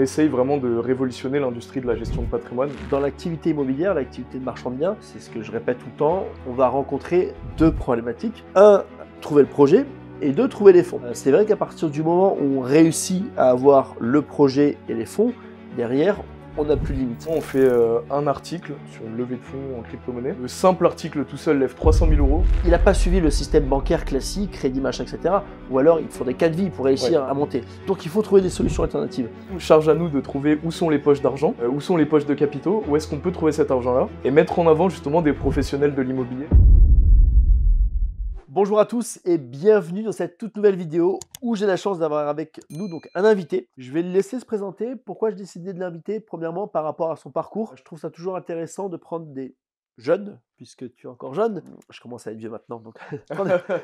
essaye vraiment de révolutionner l'industrie de la gestion de patrimoine. Dans l'activité immobilière, l'activité de marchand de biens, c'est ce que je répète tout le temps, on va rencontrer deux problématiques. Un, trouver le projet, et deux, trouver les fonds. Euh, c'est vrai qu'à partir du moment où on réussit à avoir le projet et les fonds, derrière, on n'a plus de limite. On fait euh, un article sur une levée de fonds en crypto-monnaie. Le simple article tout seul lève 300 000 euros. Il n'a pas suivi le système bancaire classique, crédit, machin, etc. Ou alors il faudrait quatre vies pour réussir à monter. Donc il faut trouver des solutions alternatives. Charge à nous de trouver où sont les poches d'argent, euh, où sont les poches de capitaux, où est-ce qu'on peut trouver cet argent-là, et mettre en avant justement des professionnels de l'immobilier. Bonjour à tous et bienvenue dans cette toute nouvelle vidéo où j'ai la chance d'avoir avec nous donc un invité. Je vais le laisser se présenter. Pourquoi j'ai décidé de l'inviter Premièrement, par rapport à son parcours. Je trouve ça toujours intéressant de prendre des jeunes, puisque tu es encore jeune. Je commence à être vieux maintenant, donc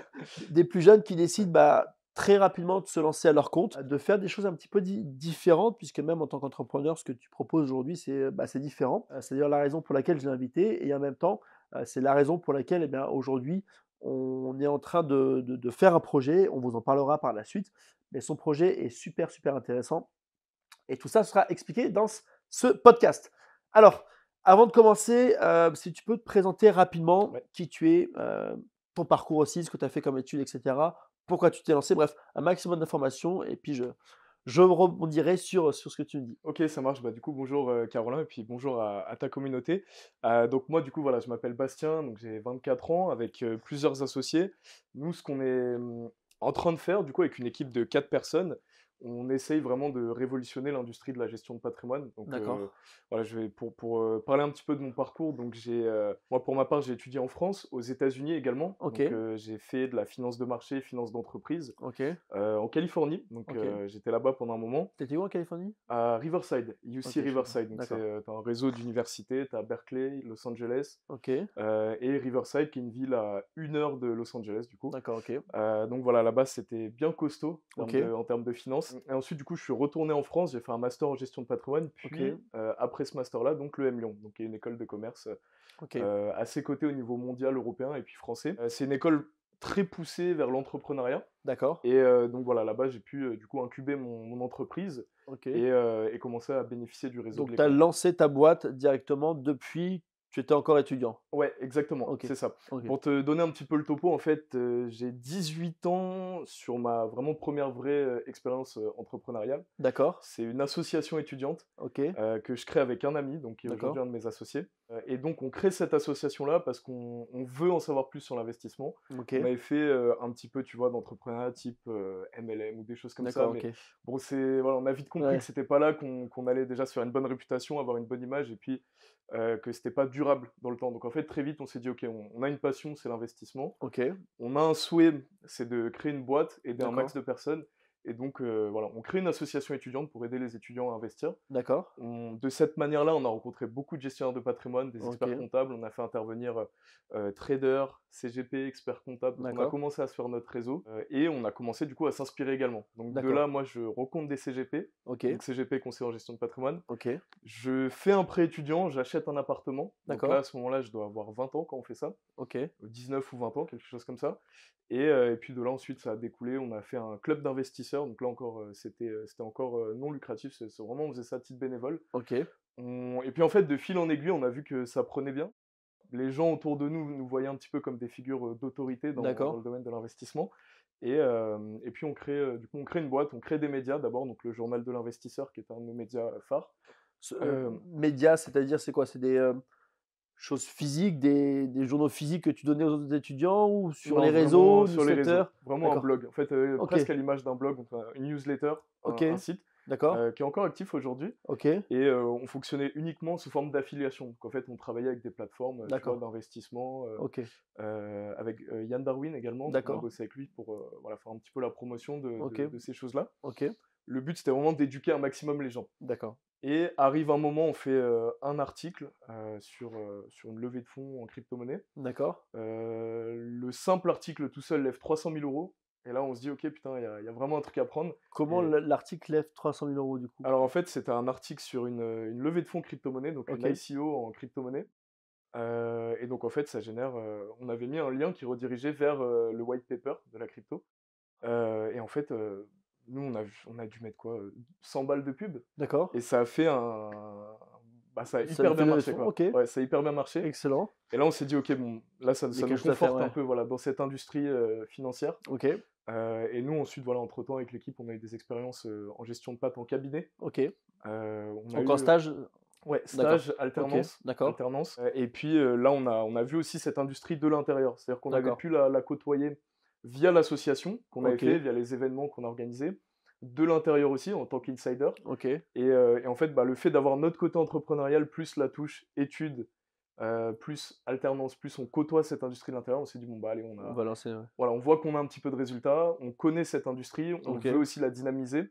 des plus jeunes qui décident bah, très rapidement de se lancer à leur compte, de faire des choses un petit peu différentes, puisque même en tant qu'entrepreneur, ce que tu proposes aujourd'hui, c'est bah, différent. Euh, c'est d'ailleurs la raison pour laquelle je l'ai invité, et en même temps, euh, c'est la raison pour laquelle eh aujourd'hui, on est en train de, faire un projet, on vous en parlera par la suite, mais son projet est super, super intéressant. Et tout ça sera expliqué dans ce podcast. Alors, avant de commencer, euh, si tu peux te présenter rapidement qui tu es, euh, ton parcours aussi, ce que tu as fait comme études, etc. Pourquoi tu t'es lancé, bref, un maximum d'informations, et puis je, je rebondirai sur, euh, sur ce que tu dis. Ok, ça marche. Bah, du coup, bonjour euh, Caroline et puis bonjour à, ta communauté. Euh, donc moi, du coup, voilà, je m'appelle Bastien, donc j'ai 24 ans avec plusieurs associés. Nous, ce qu'on est hum, en train de faire, du coup, avec une équipe de 4 personnes, on essaye vraiment de révolutionner l'industrie de la gestion de patrimoine. D'accord. Euh, voilà, je vais pour, pour euh, parler un petit peu de mon parcours. Donc j'ai, euh, moi pour ma part, j'ai étudié en France, aux États-Unis également. Donc j'ai fait de la finance de marché, finance d'entreprise. Ok. en Californie. Donc j'étais là-bas pendant un moment. T'étais où en Californie À Riverside, UC Riverside. Donc c'est un réseau d'universités. T'as Berkeley, Los Angeles. Ok. et Riverside, qui est une ville à une heure de Los Angeles du coup. D'accord. Ok. donc voilà, là-bas c'était bien costaud en termes de, en termes de finance. Et ensuite, du coup, je suis retourné en France. J'ai fait un master en gestion de patrimoine. Puis, euh, après ce master-là, donc le M Lyon, donc, qui est une école de commerce à ses côtés au niveau mondial, européen et puis français. Euh, c'est une école très poussée vers l'entrepreneuriat. D'accord. Et euh, donc voilà, là-bas, j'ai pu du coup incuber mon, entreprise et, et, commencer à bénéficier du réseau. Donc, tu as lancé ta boîte directement depuis tu étais encore étudiant Ouais, exactement, ok c'est ça. Pour te donner un petit peu le topo, en fait, euh, j'ai 18 ans sur ma vraiment première vraie euh, expérience euh, entrepreneuriale. D'accord. C'est une association étudiante ok que je crée avec un ami, donc qui est aujourd'hui un de mes associés. et donc, on crée cette association-là parce qu'on veut en savoir plus sur l'investissement. On avait fait un petit peu, tu vois, d'entrepreneuriat type MLM ou des choses comme ça. Mais bon, c'est voilà, on a vite compris que c'était pas là qu'on allait déjà se faire une bonne réputation, avoir une bonne image et puis que c'était pas dur dans le temps. Donc en fait, très vite, on s'est dit, OK, on, a une passion, c'est l'investissement. OK. On a un souhait, c'est de créer une boîte, aider un max de personnes. Et donc, euh, voilà, on crée une association étudiante pour aider les étudiants à investir. D'accord. De cette manière-là, on a rencontré beaucoup de gestionnaires de patrimoine, des experts comptables. On a fait intervenir euh, traders, CGP, experts comptables. on a commencé à se faire notre réseau euh, et on a commencé du coup à s'inspirer également. Donc de là, moi, je rencontre des CGP. OK. Donc CGP, conseiller en gestion de patrimoine. OK. Je fais un prêt étudiant, j'achète un appartement. Donc à ce moment-là, je dois avoir 20 ans quand on fait ça. Ok. 19 euh, ou 20 ans, quelque chose comme ça. Et, et puis de là, ensuite, ça a découlé. On a fait un club d'investisseurs donc là encore, euh, c'était euh, c'était encore euh, non lucratif. C'est vraiment, on faisait ça à titre bénévole. Ok. Et puis en fait, de fil en aiguille, on a vu que ça prenait bien. Les gens autour de nous nous voyaient un petit peu comme des figures d'autorité dans, le domaine de l'investissement. Et, puis on crée, du coup, on crée une boîte, on crée des médias d'abord, donc le journal de l'investisseur qui est un de nos médias phares. médias, c'est-à-dire c'est quoi C'est des choses physiques, des, journaux physiques que tu donnais aux étudiants ou sur les réseaux, sur les réseaux. Vraiment un blog. En fait, euh, presque à l'image d'un blog, euh, une newsletter, un, site. Euh, qui est encore actif aujourd'hui. Ok. Et on fonctionnait uniquement sous forme d'affiliation. Donc En fait, on travaillait avec des plateformes d'investissement. avec Yann Darwin également. On a avec lui pour voilà, faire un petit peu la promotion de, de ces choses-là. Le but, c'était vraiment d'éduquer un maximum les gens. D'accord. Et arrive un moment, on fait un article sur, sur une levée de fonds en crypto-monnaie. D'accord. le simple article tout seul lève 300 000 euros. Et là, on se dit, ok, putain, il y, a vraiment un truc à prendre. Comment l'article lève 300 000 euros du coup Alors en fait, c'était un article sur une, une levée de fonds crypto-monnaie, donc une ICO en crypto-monnaie. et donc en fait, ça génère. on avait mis un lien qui redirigeait vers le white paper de la crypto. et en fait, nous, on a, dû mettre quoi 100 balles de pub. D'accord. Et ça a fait un. Bah, ça a hyper bien marché. ça a hyper bien marché. Excellent. Et là, on s'est dit, ok, bon, là, ça, ça nous conforte un peu voilà, dans cette industrie financière. Ok. et nous, ensuite, voilà, entre temps, avec l'équipe, on a eu des expériences en gestion de pâte en cabinet. Ok. On en stage Ouais, stage, alternance. Okay. alternance. et puis là, on a, on a vu aussi cette industrie de l'intérieur. C'est-à-dire qu'on avait pu la côtoyer via l'association qu'on a créée, via les événements qu'on a organisés, de l'intérieur aussi en tant qu'insider. Euh, et, en fait, bah, le fait d'avoir notre côté entrepreneurial plus la touche études, euh, plus alternance, plus on côtoie cette industrie de l'intérieur, on s'est dit bon bah allez, on a, va lancer. Voilà, on voit qu'on a un petit peu de résultats, on connaît cette industrie, on veut aussi la dynamiser.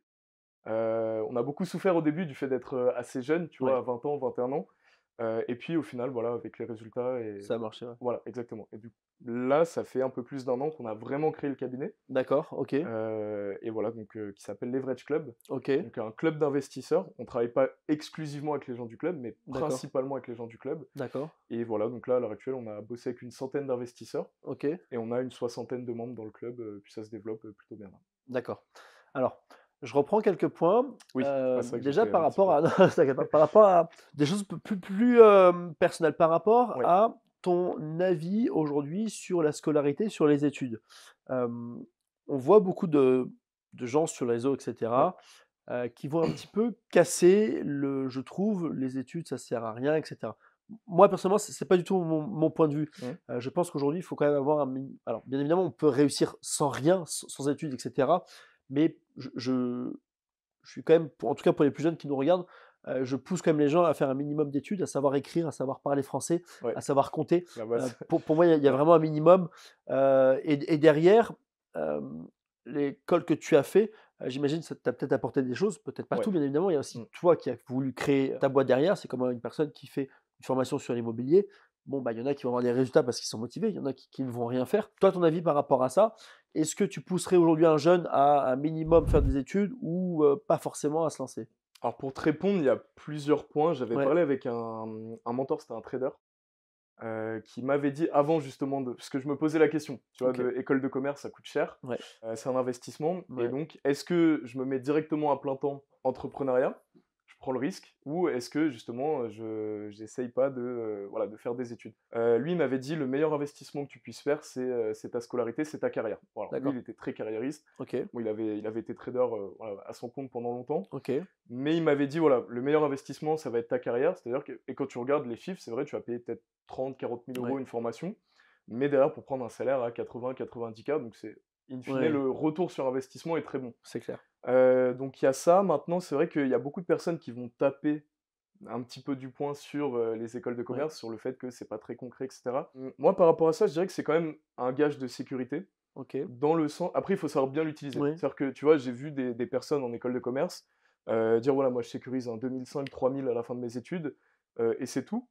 Euh, on a beaucoup souffert au début du fait d'être assez jeune, tu vois, à 20 ans, 21 ans et puis au final, voilà, avec les résultats. Et... Ça a marché, ouais. Voilà, exactement. Et du là, ça fait un peu plus d'un an qu'on a vraiment créé le cabinet. D'accord, ok. et voilà, donc qui s'appelle Leverage Club. Ok. Donc un club d'investisseurs. On travaille pas exclusivement avec les gens du club, mais principalement avec les gens du club. D'accord. Et voilà, donc là, à l'heure actuelle, on a bossé avec une centaine d'investisseurs. Ok. Et on a une soixantaine de membres dans le club, puis ça se développe plutôt bien. D'accord. Alors je reprends quelques points. Oui, ah, euh, déjà par rapport, à, par rapport à des choses plus, plus personnelles, par rapport à ton avis aujourd'hui sur la scolarité, sur les études. on voit beaucoup de, gens sur les réseaux, etc., euh, qui vont un petit peu casser le je trouve, les études, ça sert à rien, etc. Moi, personnellement, ce n'est pas du tout mon, point de vue. Mmh. Euh, je pense qu'aujourd'hui, il faut quand même avoir un. Alors, bien évidemment, on peut réussir sans rien, sans, sans études, etc mais je, suis quand même, en tout cas pour les plus jeunes qui nous regardent, je pousse quand même les gens à faire un minimum d'études, à savoir écrire, à savoir parler français, à savoir compter. pour, moi, il y, a vraiment un minimum. et, derrière, l'école que tu as fait, j'imagine que ça t'a peut-être apporté des choses, peut-être pas tout, bien évidemment. Il y a aussi mmh. toi qui as voulu créer ta boîte derrière. C'est comme une personne qui fait une formation sur l'immobilier. Bon, bah, il y en a qui vont avoir des résultats parce qu'ils sont motivés, il y en a qui, ne vont rien faire. Toi, ton avis par rapport à ça est-ce que tu pousserais aujourd'hui un jeune à un minimum faire des études ou euh, pas forcément à se lancer Alors pour te répondre, il y a plusieurs points. J'avais parlé avec un, mentor, c'était un trader, euh, qui m'avait dit avant justement de parce que je me posais la question tu vois de, école de commerce ça coûte cher euh, c'est un investissement et donc est-ce que je me mets directement à plein temps entrepreneuriat le risque ou est-ce que justement je n'essaye pas de, voilà, de faire des études euh, Lui m'avait dit le meilleur investissement que tu puisses faire, c'est ta scolarité, c'est ta carrière. Voilà. il était très carriériste. ok il, avait, il avait été trader à son compte pendant longtemps. ok Mais il m'avait dit voilà, le meilleur investissement, ça va être ta carrière. C'est-à-dire que, et quand tu regardes les chiffres, c'est vrai, tu vas payer peut-être 30, 40 000 euros une formation mais derrière pour prendre un salaire à 80-90K, donc c'est le retour sur investissement est très bon. C'est clair. Euh, donc il y a ça. Maintenant, c'est vrai qu'il y a beaucoup de personnes qui vont taper un petit peu du point sur euh, les écoles de commerce, sur le fait que c'est pas très concret, etc. Mmh. Moi, par rapport à ça, je dirais que c'est quand même un gage de sécurité. Dans le sens... Après, il faut savoir bien l'utiliser. C'est-à-dire que, tu vois, j'ai vu des, personnes en école de commerce euh, dire, voilà, moi, je sécurise un 2005, 3000 à la fin de mes études, et c'est tout.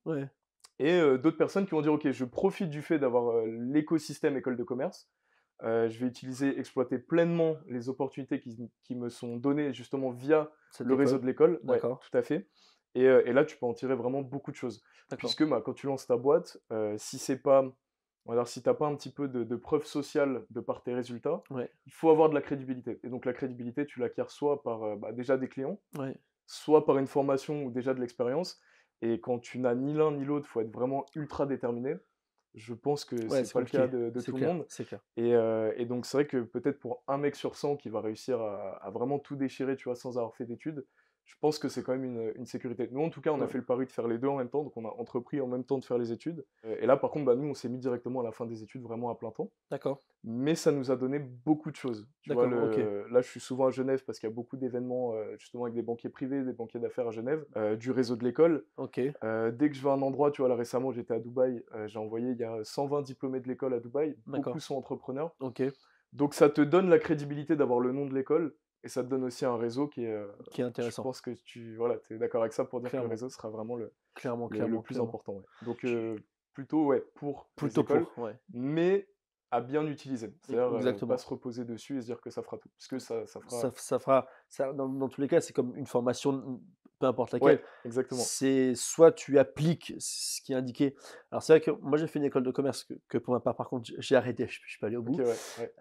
Et d'autres personnes qui vont dire, ok, je profite du fait d'avoir l'écosystème école de commerce euh, je vais utiliser, exploiter pleinement les opportunités qui, me sont données justement via le réseau de l'école. D'accord. tout à fait. Euh, et, là, tu peux en tirer vraiment beaucoup de choses. Puisque bah, quand tu lances ta boîte, euh, si c'est pas. Alors, si tu n'as pas un petit peu de, preuve sociale de par tes résultats, il faut avoir de la crédibilité. Et donc, la crédibilité, tu l'acquiers soit par bah, déjà des clients, soit par une formation ou déjà de l'expérience. Et quand tu n'as ni l'un ni l'autre, il faut être vraiment ultra déterminé je pense que c'est pas le cas de, tout le monde. Euh, et, donc, c'est vrai que peut-être pour un mec sur 100 qui va réussir à, à, vraiment tout déchirer, tu vois, sans avoir fait d'études, je pense que c'est quand même une, sécurité. Nous, en tout cas, on a fait le pari de faire les deux en même temps, donc on a entrepris en même temps de faire les études. Euh, et là, par contre, bah, nous, on s'est mis directement à la fin des études, vraiment à plein temps. D'accord. Mais ça nous a donné beaucoup de choses. Tu vois, Là, je suis souvent à Genève parce qu'il y a beaucoup d'événements, euh, justement, avec des banquiers privés, des banquiers d'affaires à Genève, euh, du réseau de l'école. Ok. dès que je vais à un endroit, tu vois, là récemment, j'étais à Dubaï, j'ai envoyé, il y a 120 diplômés de l'école à Dubaï, beaucoup sont entrepreneurs. Ok. Donc ça te donne la crédibilité d'avoir le nom de l'école et ça te donne aussi un réseau qui est, euh, qui est intéressant. Je pense que tu voilà, es d'accord avec ça pour dire que le réseau sera vraiment le, clairement, clairement, le plus important. Donc, euh, plutôt, ouais, pour plutôt mais à bien utiliser. E, C'est-à-dire euh, pas se reposer dessus et se dire que ça fera tout. Parce que ça, ça fera... Ça, fera ça, dans, dans, tous les cas, c'est comme une formation, peu importe laquelle. exactement. C'est soit tu appliques ce qui est indiqué. Alors c'est vrai que moi j'ai fait une école de commerce que, pour ma part, par contre, j'ai arrêté, je ne suis pas allé au bout.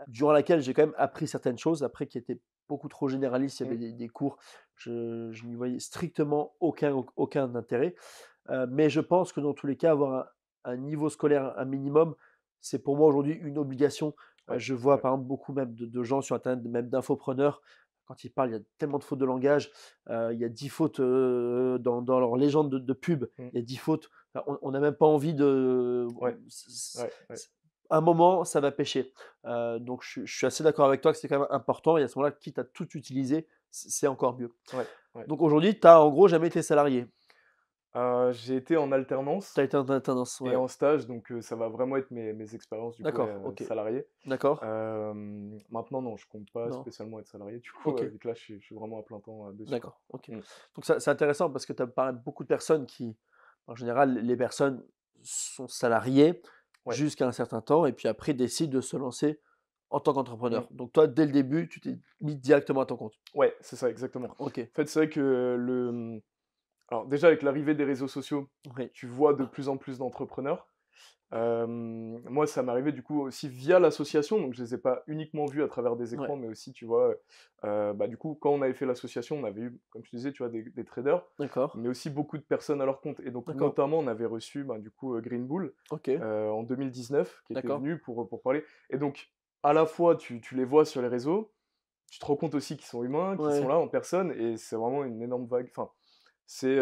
Durant laquelle j'ai quand même appris certaines choses après qui étaient beaucoup trop généraliste, il y mmh. avait des, cours, je, je n'y voyais strictement aucun, aucun intérêt. mais je pense que dans tous les cas, avoir un, niveau scolaire, un minimum, c'est pour moi aujourd'hui une obligation. je vois par exemple beaucoup même de, gens sur Internet, même d'infopreneurs, quand ils parlent, il y a tellement de fautes de langage, il y a 10 fautes dans, dans, leur légende de, pub, mmh. il y a 10 fautes. on n'a même pas envie de un moment, ça va pêcher. Euh, donc, je, suis assez d'accord avec toi que c'est quand même important. Et à ce moment-là, quitte à tout utiliser, c'est encore mieux. Donc, aujourd'hui, tu as en gros jamais été salarié. Euh, j'ai été en alternance. Tu as été en alternance, Et en stage, donc ça va vraiment être mes, mes expériences du coup, euh, salarié. D'accord. maintenant, non, je compte pas spécialement être salarié. Du coup, là, je suis, vraiment à plein temps D'accord, mmh. Donc, c'est intéressant parce que tu as parlé de beaucoup de personnes qui, en général, les personnes sont salariées, jusqu'à un certain temps, et puis après décide de se lancer en tant qu'entrepreneur. Mmh. Donc toi, dès le début, tu t'es mis directement à ton compte. Ouais, c'est ça, exactement. Ok. En fait, c'est vrai que le... Mmh, alors déjà, avec l'arrivée des réseaux sociaux, tu vois de ah. plus en plus d'entrepreneurs moi, ça m'arrivait du coup aussi via l'association, donc je les ai pas uniquement vus à travers des écrans, mais aussi, tu vois, bah, du coup, quand on avait fait l'association, on avait eu, comme je disais, tu vois, des, traders, mais aussi beaucoup de personnes à leur compte. Et donc, notamment, on avait reçu, bah, du coup, Green Bull en 2019, qui était venu pour, pour parler. Et donc, à la fois, tu, les vois sur les réseaux, tu te rends compte aussi qu'ils sont humains, qu'ils sont là en personne, et c'est vraiment une énorme vague. Enfin, c'est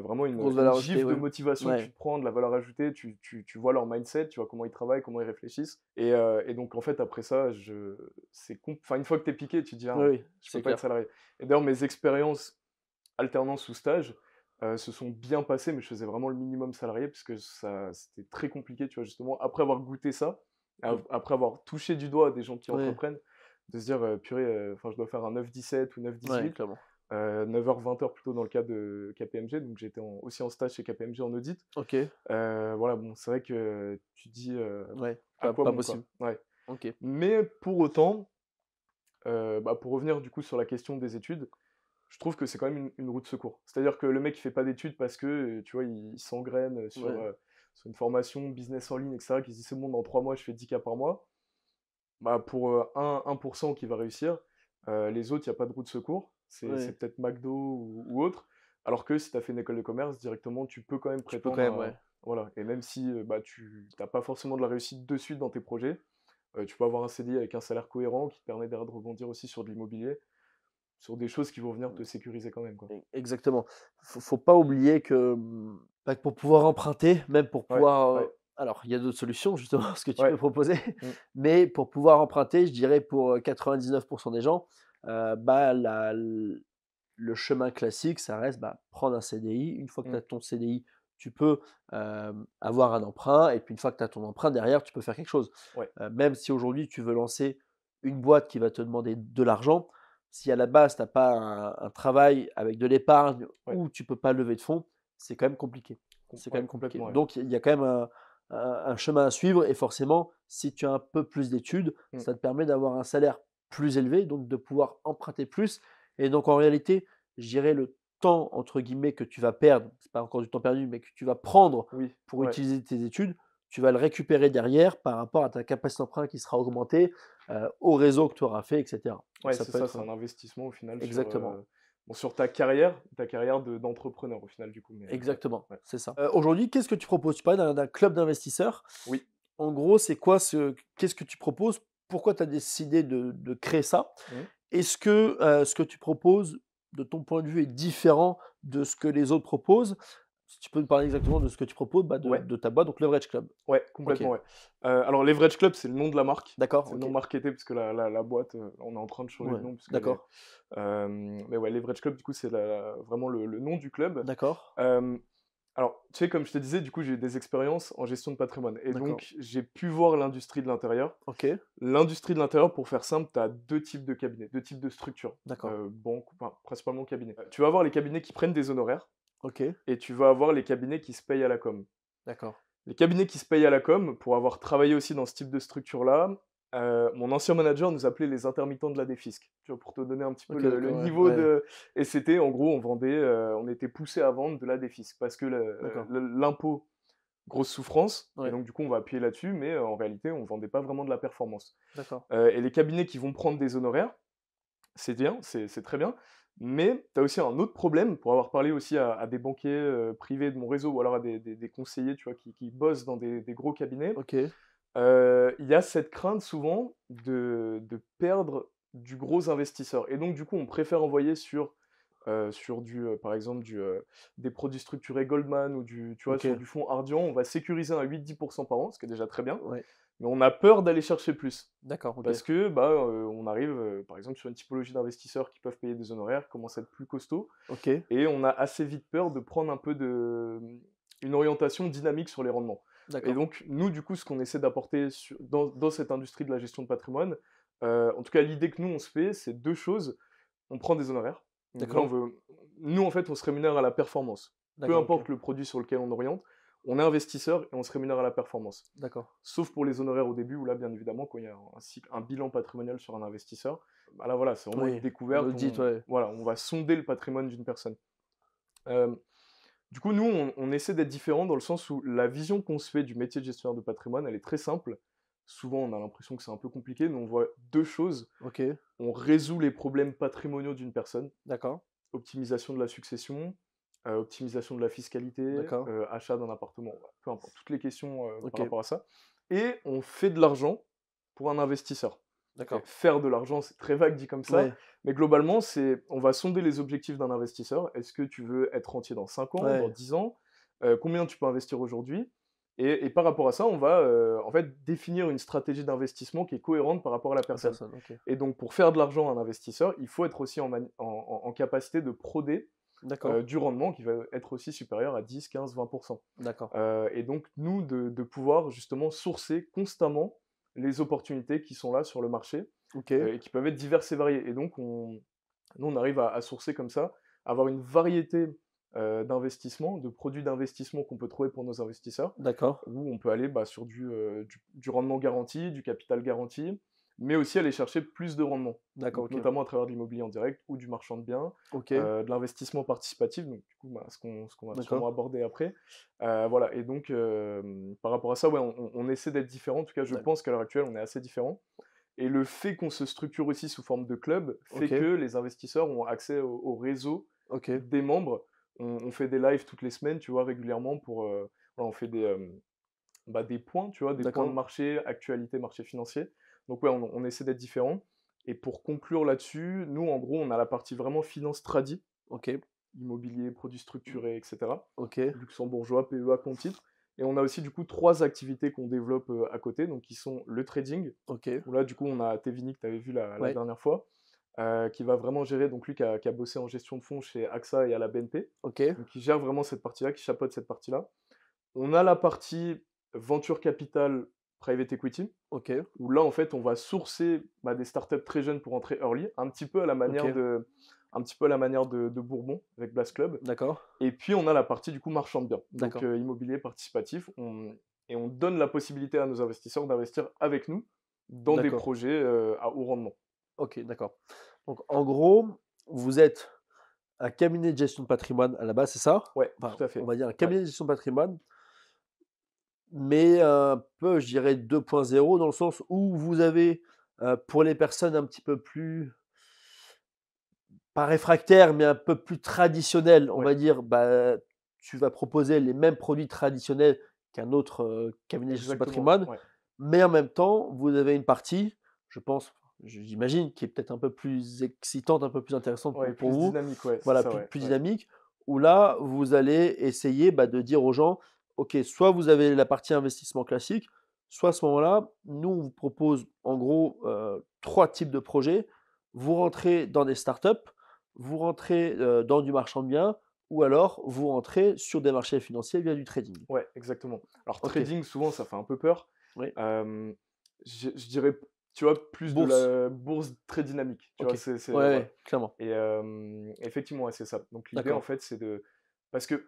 vraiment une, gifle de motivation que tu prends, de la valeur ajoutée, tu, vois leur mindset, tu vois comment ils travaillent, comment ils réfléchissent. Et, donc, en fait, après ça, je, enfin, une fois que tu es piqué, tu te dis, ah, oui, je peux pas être salarié. Et d'ailleurs, mes expériences alternance ou stage se sont bien passées, mais je faisais vraiment le minimum salarié parce que c'était très compliqué, tu vois, justement, après avoir goûté ça, mmh. après avoir touché du doigt des gens qui entreprennent, de se dire, purée, enfin je dois faire un 9-17 ou 9-18. 9h, euh, 20h plutôt dans le cas de KPMG. Donc j'étais aussi en stage chez KPMG en audit. Ok. Euh, voilà, bon, c'est vrai que tu dis. Euh, pas, possible. Ok. Mais pour autant, bah, pour revenir du coup sur la question des études, je trouve que c'est quand même une, route de secours. C'est-à-dire que le mec, qui fait pas d'études parce que, tu vois, il, s'engraine sur, une formation business en ligne, etc., qui se dit c'est bon, dans 3 mois, je fais 10 cas par mois. Bah, pour 1%, 1 qui va réussir, les autres, il n'y a pas de route de secours c'est peut-être McDo ou, autre. Alors que si tu as fait une école de commerce, directement, tu peux quand même prétendre. voilà. Et même si euh, bah, tu n'as pas forcément de la réussite de suite dans tes projets, euh, tu peux avoir un CDI avec un salaire cohérent qui te permet de rebondir aussi sur de l'immobilier, sur des choses qui vont venir te sécuriser quand même. Quoi. Exactement. Faut, faut pas oublier que, mmh, bah, pour pouvoir emprunter, même pour pouvoir. Euh, alors, il y a d'autres solutions, justement, ce que tu peux proposer. Mmh. Mais pour pouvoir emprunter, je dirais pour 99% des gens, bah, le chemin classique, ça reste bah, prendre un CDI. Une fois que mmh. tu as ton CDI, tu peux avoir un emprunt. Et puis une fois que tu as ton emprunt, derrière, tu peux faire quelque chose. même si aujourd'hui, tu veux lancer une boîte qui va te demander de l'argent, si à la base, tu n'as pas un, travail avec de l'épargne ou tu peux pas lever de fonds, c'est quand même compliqué. C'est quand même compliqué. Donc, il y a quand même un, chemin à suivre. Et forcément, si tu as un peu plus d'études, mmh. ça te permet d'avoir un salaire plus élevé, donc de pouvoir emprunter plus. Et donc en réalité, je dirais le temps entre guillemets que tu vas perdre, c'est pas encore du temps perdu, mais que tu vas prendre pour utiliser tes études, tu vas le récupérer derrière par rapport à ta capacité d'emprunt qui sera augmentée euh, au réseau que tu auras fait, etc. Ouais, c'est ça, c'est un investissement au final. Exactement. Sur, euh, bon, sur ta carrière, ta carrière d'entrepreneur au final du coup. Exactement, c'est ça. Euh, aujourd'hui, qu'est-ce que tu proposes Tu d'un club d'investisseurs. Oui. En gros, c'est quoi ce, qu'est-ce que tu proposes pourquoi tu as décidé de, créer ça mmh. Est-ce que euh, ce que tu proposes, de ton point de vue, est différent de ce que les autres proposent si tu peux me parler exactement de ce que tu proposes, bah, de, ta boîte, donc Leverage Club. Ouais, complètement, euh, alors, Leverage Club, c'est le nom de la marque. D'accord. le nom marketé, puisque la, la boîte, euh, on est en train de changer le nom. D'accord. mais ouais, Leverage Club, du coup, c'est vraiment le, le, nom du club. D'accord. Alors, tu sais, comme je te disais, du coup, j'ai des expériences en gestion de patrimoine. Et donc, j'ai pu voir l'industrie de l'intérieur. Ok. L'industrie de l'intérieur, pour faire simple, tu as deux types de cabinets, deux types de structures. D'accord. Euh, banque, principalement cabinets. Euh, tu vas avoir les cabinets qui prennent des honoraires. Ok. Et tu vas avoir les cabinets qui se payent à la com. D'accord. Les cabinets qui se payent à la com, pour avoir travaillé aussi dans ce type de structure-là, euh, mon ancien manager nous appelait les intermittents de la défisque, tu vois, pour te donner un petit peu le, niveau de. Et c'était en gros, on vendait, euh, on était poussé à vendre de la défisque parce que l'impôt, grosse souffrance, et donc du coup on va appuyer là-dessus, mais euh, en réalité on vendait pas vraiment de la performance. et les cabinets qui vont prendre des honoraires, c'est bien, c'est très bien, mais tu as aussi un autre problème, pour avoir parlé aussi à, des banquiers privés de mon réseau ou alors à des, conseillers tu vois, qui, bossent dans des, gros cabinets il y a cette crainte souvent de, de, perdre du gros investisseur. Et donc, du coup, on préfère envoyer sur, sur du, par exemple, du, des produits structurés Goldman ou du, tu vois, sur du fonds Ardian. On va sécuriser à 8-10% par an, ce qui est déjà très bien. Mais on a peur d'aller chercher plus. D'accord. Parce que bah, on arrive, par exemple, sur une typologie d'investisseurs qui peuvent payer des honoraires, commence à être plus costauds. Et on a assez vite peur de prendre un peu de, mmh, une orientation dynamique sur les rendements. Et donc, nous, du coup, ce qu'on essaie d'apporter dans, cette industrie de la gestion de patrimoine, euh, en tout cas, l'idée que nous, on se fait, c'est deux choses. On prend des honoraires. Nous, en fait, on se rémunère à la performance. Peu importe le produit sur lequel on oriente, on est investisseur et on se rémunère à la performance. D'accord. Sauf pour les honoraires au début, où là, bien évidemment, quand il y a un, bilan patrimonial sur un investisseur, bah voilà, c'est vraiment une découverte. On, Voilà, on va sonder le patrimoine d'une personne. Euh, du coup, nous, on, essaie d'être différent dans le sens où la vision qu'on se fait du métier de gestionnaire de patrimoine, elle est très simple. Souvent, on a l'impression que c'est un peu compliqué, mais on voit deux choses. On résout les problèmes patrimoniaux d'une personne. D'accord. Optimisation de la succession, euh, optimisation de la fiscalité, euh, achat d'un appartement, peu importe, toutes les questions euh, par rapport à ça. Et on fait de l'argent pour un investisseur. Faire de l'argent, c'est très vague dit comme ça. Mais globalement, c'est on va sonder les objectifs d'un investisseur. Est-ce que tu veux être rentier dans 5 ans, dans 10 ans euh, Combien tu peux investir aujourd'hui et, par rapport à ça, on va euh, en fait définir une stratégie d'investissement qui est cohérente par rapport à la personne. Et donc, pour faire de l'argent à un investisseur, il faut être aussi en, en, capacité de proder euh, du rendement qui va être aussi supérieur à 10, 15, 20%. D'accord. et donc, nous, de, de pouvoir justement sourcer constamment les opportunités qui sont là sur le marché euh, et qui peuvent être diverses et variées. Et donc, on, nous, on arrive à, sourcer comme ça, avoir une variété euh, d'investissements, de produits d'investissement qu'on peut trouver pour nos investisseurs. D'accord. Où on peut aller bah, sur du, euh, du, rendement garanti, du capital garanti, mais aussi aller chercher plus de rendement. D'accord. Notamment à travers de l'immobilier en direct ou du marchand de biens, euh, de l'investissement participatif, donc du coup, bah, ce qu'on va sûrement aborder après. Euh, voilà, et donc euh, par rapport à ça, on, essaie d'être différent. En tout cas, je pense qu'à l'heure actuelle, on est assez différent. Et le fait qu'on se structure aussi sous forme de club fait que les investisseurs ont accès au, réseau des membres. On, on, fait des lives toutes les semaines, tu vois, régulièrement pour. Voilà, on fait des. Bah, des points, tu vois, des points de marché, actualité, marché financier. Donc ouais, on, essaie d'être différent. Et pour conclure là-dessus, nous, en gros, on a la partie vraiment finance tradie. OK. Immobilier, produits structurés, etc. OK. Luxembourgeois, PEA, compte titres Et on a aussi du coup trois activités qu'on développe euh, à côté, donc qui sont le trading. Ok. là du coup on a Tevini que tu avais vu la, dernière fois, euh, qui va vraiment gérer donc lui qui a, bossé en gestion de fonds chez AXA et à la BNP. Ok. qui gère vraiment cette partie-là, qui chapeaute cette partie-là. On a la partie venture capital private equity. Ok. Où là, en fait, on va sourcer bah, des startups très jeunes pour entrer early, un petit peu à la manière de un petit peu la manière de, Bourbon avec Blast Club. D'accord. Et puis on a la partie du coup marchand de biens, donc euh, immobilier participatif. et on donne la possibilité à nos investisseurs d'investir avec nous dans des projets euh, à haut rendement. Ok, d'accord. Donc en gros, vous êtes un cabinet de gestion de patrimoine à la base, c'est ça Ouais, tout à fait. On va dire un cabinet de gestion de patrimoine mais un peu, je dirais, 2.0, dans le sens où vous avez, pour les personnes un petit peu plus, pas réfractaires, mais un peu plus traditionnelles, on va dire, bah, tu vas proposer les mêmes produits traditionnels qu'un autre cabinet de patrimoine, mais en même temps, vous avez une partie, je pense, j'imagine, qui est peut-être un peu plus excitante, un peu plus intéressante pour, vous. voilà, plus, dynamique, où là, vous allez essayer bah, de dire aux gens, OK, soit vous avez la partie investissement classique, soit à ce moment-là, nous, on vous propose en gros euh, trois types de projets. Vous rentrez dans des startups, vous rentrez euh, dans du marchand de biens, ou alors vous rentrez sur des marchés financiers via du trading. Ouais, exactement. Alors, trading, souvent, ça fait un peu peur. Oui. je, dirais, tu vois, plus de la bourse très dynamique. Tu c'est, clairement. Et effectivement, c'est ça. Donc, l'idée, en fait, c'est de. Parce que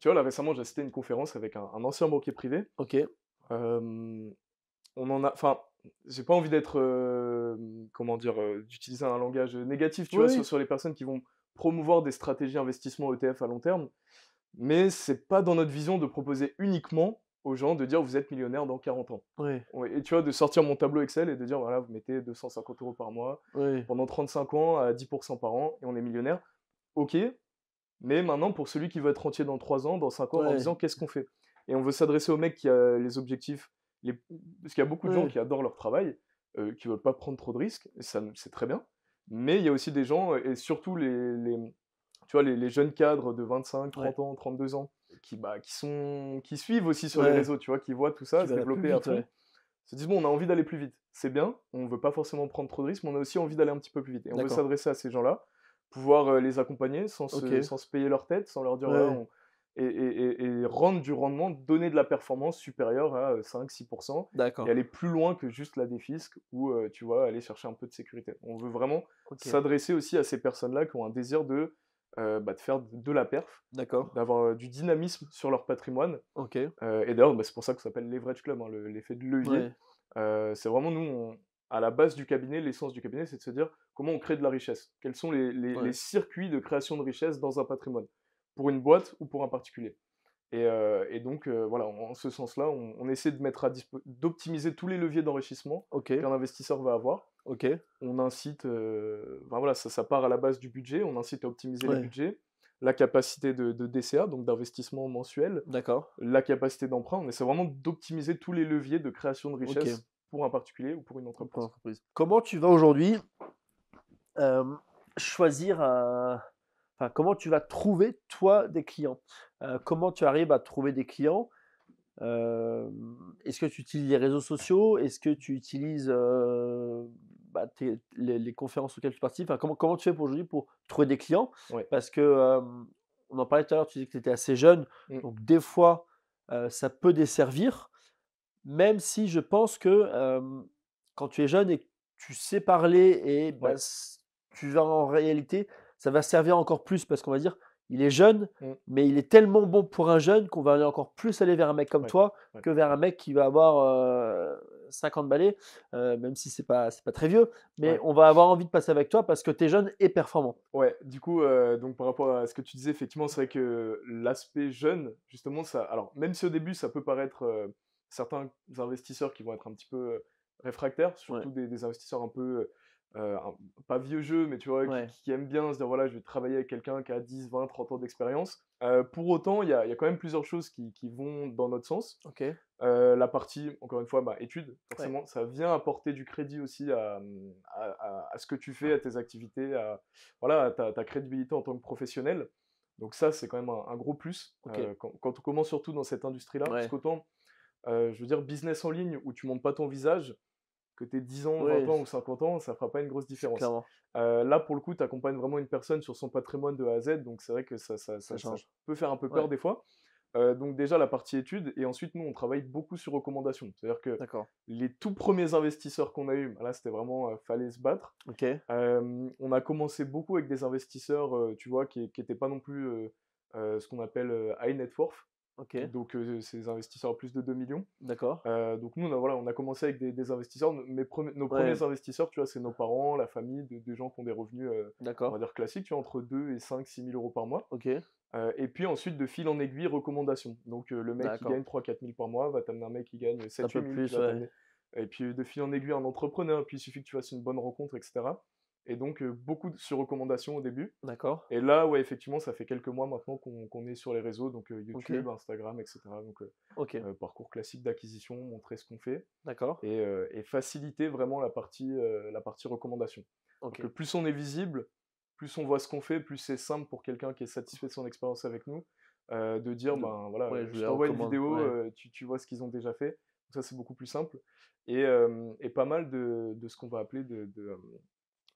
tu vois, là récemment, j'ai assisté à une conférence avec un, ancien banquier privé. Ok. on en a. Enfin, j'ai pas envie d'être. comment dire D'utiliser un langage négatif, tu vois, sur, les personnes qui vont promouvoir des stratégies investissement ETF à long terme. Mais c'est pas dans notre vision de proposer uniquement aux gens de dire vous êtes millionnaire dans 40 ans. Oui. Et tu vois, de sortir mon tableau Excel et de dire voilà, vous mettez 250 euros par mois pendant 35 ans à 10% par an et on est millionnaire. Ok, mais maintenant, pour celui qui veut être entier dans 3 ans, dans 5 ans, en disant qu'est-ce qu'on fait Et on veut s'adresser aux mecs qui a euh, les objectifs. Les... Parce qu'il y a beaucoup de gens qui adorent leur travail, euh, qui ne veulent pas prendre trop de risques, et ça, c'est très bien. Mais il y a aussi des gens, et surtout les, tu vois, les, jeunes cadres de 25, 30 ans, 32 ans, qui, bah, qui, sont, qui suivent aussi sur les réseaux, tu vois, qui voient tout ça se développer ils se disent bon, on a envie d'aller plus vite, c'est bien, on ne veut pas forcément prendre trop de risques, mais on a aussi envie d'aller un petit peu plus vite. Et on veut s'adresser à ces gens-là pouvoir euh, les accompagner sans, se, sans, se, payer leur tête, sans leur dire ah, et, et, et, rendre du rendement, donner de la performance supérieure à 5-6%. Euh, et aller plus loin que juste la défisque ou euh, tu vois, aller chercher un peu de sécurité. On veut vraiment s'adresser aussi à ces personnes-là qui ont un désir de, bah, de faire de la perf, d'avoir du dynamisme sur leur patrimoine. et d'ailleurs, bah, c'est pour ça que ça s'appelle Leverage Club, hein, l'effet de levier. c'est vraiment nous, on, à la base du cabinet, l'essence du cabinet, c'est de se dire comment on crée de la richesse, quels sont les, circuits de création de richesse dans un patrimoine, pour une boîte ou pour un particulier. Et, euh, donc, euh, voilà, en, ce sens-là, on, essaie de mettre à d'optimiser tous les leviers d'enrichissement qu'un investisseur va avoir. On incite, euh, voilà, ça, ça, part à la base du budget, on incite à optimiser le budget la capacité de, DCA, donc d'investissement mensuel, la capacité d'emprunt. On essaie vraiment d'optimiser tous les leviers de création de richesse pour un particulier ou pour une entreprise. Comment tu vas aujourd'hui euh, choisir euh, comment tu vas trouver toi des clients euh, Comment tu arrives à trouver des clients Est-ce que tu utilises les réseaux sociaux Est-ce que tu utilises bah, les, conférences auxquelles tu participes enfin, comment, comment tu fais pour aujourd'hui pour trouver des clients Parce que on en parlait tout à l'heure, tu disais que tu étais assez jeune, mm. donc des fois ça peut desservir même si je pense que quand tu es jeune et que tu sais parler et bah, tu vas en réalité, ça va servir encore plus parce qu'on va dire, il est jeune, mmh. mais il est tellement bon pour un jeune qu'on va aller encore plus aller vers un mec comme toi que vers un mec qui va avoir 50 balais, même si c'est pas c'est pas très vieux, mais on va avoir envie de passer avec toi parce que tu es jeune et performant. Ouais, du coup donc par rapport à ce que tu disais effectivement, c'est vrai que l'aspect jeune justement ça alors même si au début ça peut paraître certains investisseurs qui vont être un petit peu réfractaires, surtout des, investisseurs un peu, pas vieux jeu, mais tu vois, qui, aiment bien se dire voilà, je vais travailler avec quelqu'un qui a 10, 20, 30 ans d'expérience. pour autant, il y a, quand même plusieurs choses qui, vont dans notre sens. la partie, encore une fois, bah, étude, forcément, ça vient apporter du crédit aussi à, mmh, ce que tu fais, à tes activités, à, voilà, ta, crédibilité en tant que professionnel. Donc ça, c'est quand même un, gros plus quand, on commence surtout dans cette industrie-là. Parce qu'autant, euh, je veux dire, business en ligne où tu montes pas ton visage, que tu aies 10 ans, 20 ans ou 50 ans, ça fera pas une grosse différence. Euh, là, pour le coup, tu accompagnes vraiment une personne sur son patrimoine de A à Z, donc c'est vrai que ça, ça, ça, peut faire un peu peur des fois. Euh, donc déjà la partie études et ensuite nous on travaille beaucoup sur recommandations. C'est-à-dire que les tout premiers investisseurs qu'on a eu, bah là c'était vraiment fallait se battre. on a commencé beaucoup avec des investisseurs, tu vois, qui n'étaient pas non plus ce qu'on appelle high net worth. Donc euh, ces c'est des investisseurs à plus de 2 millions. D'accord. Euh, donc nous, on a, voilà, on a commencé avec des, investisseurs. Mes nos premiers investisseurs, tu vois, c'est nos parents, la famille, des gens qui ont des revenus, euh, on va dire classiques, tu vois, entre 2 et 5, 6 000 euros par mois. Ok. et puis ensuite, de fil en aiguille, recommandations. Donc le mec qui gagne 3-4 000 par mois va t'amener un mec qui gagne 7 000 plus, Et puis de fil en aiguille, un entrepreneur. Puis il suffit que tu fasses une bonne rencontre, etc. Et donc, euh, beaucoup de, sur recommandation au début. D'accord. Et là, ouais, effectivement, ça fait quelques mois maintenant qu'on est sur les réseaux, donc euh, YouTube, Instagram, etc. Donc, euh, parcours classique d'acquisition, montrer ce qu'on fait. D'accord. Et, faciliter vraiment la partie, la partie recommandation. plus on est visible, plus on voit ce qu'on fait, plus c'est simple pour quelqu'un qui est satisfait de son expérience avec nous de dire, ben voilà, je t'envoie une vidéo, tu, vois ce qu'ils ont déjà fait. ça, c'est beaucoup plus simple. Et, pas mal de, ce qu'on va appeler de,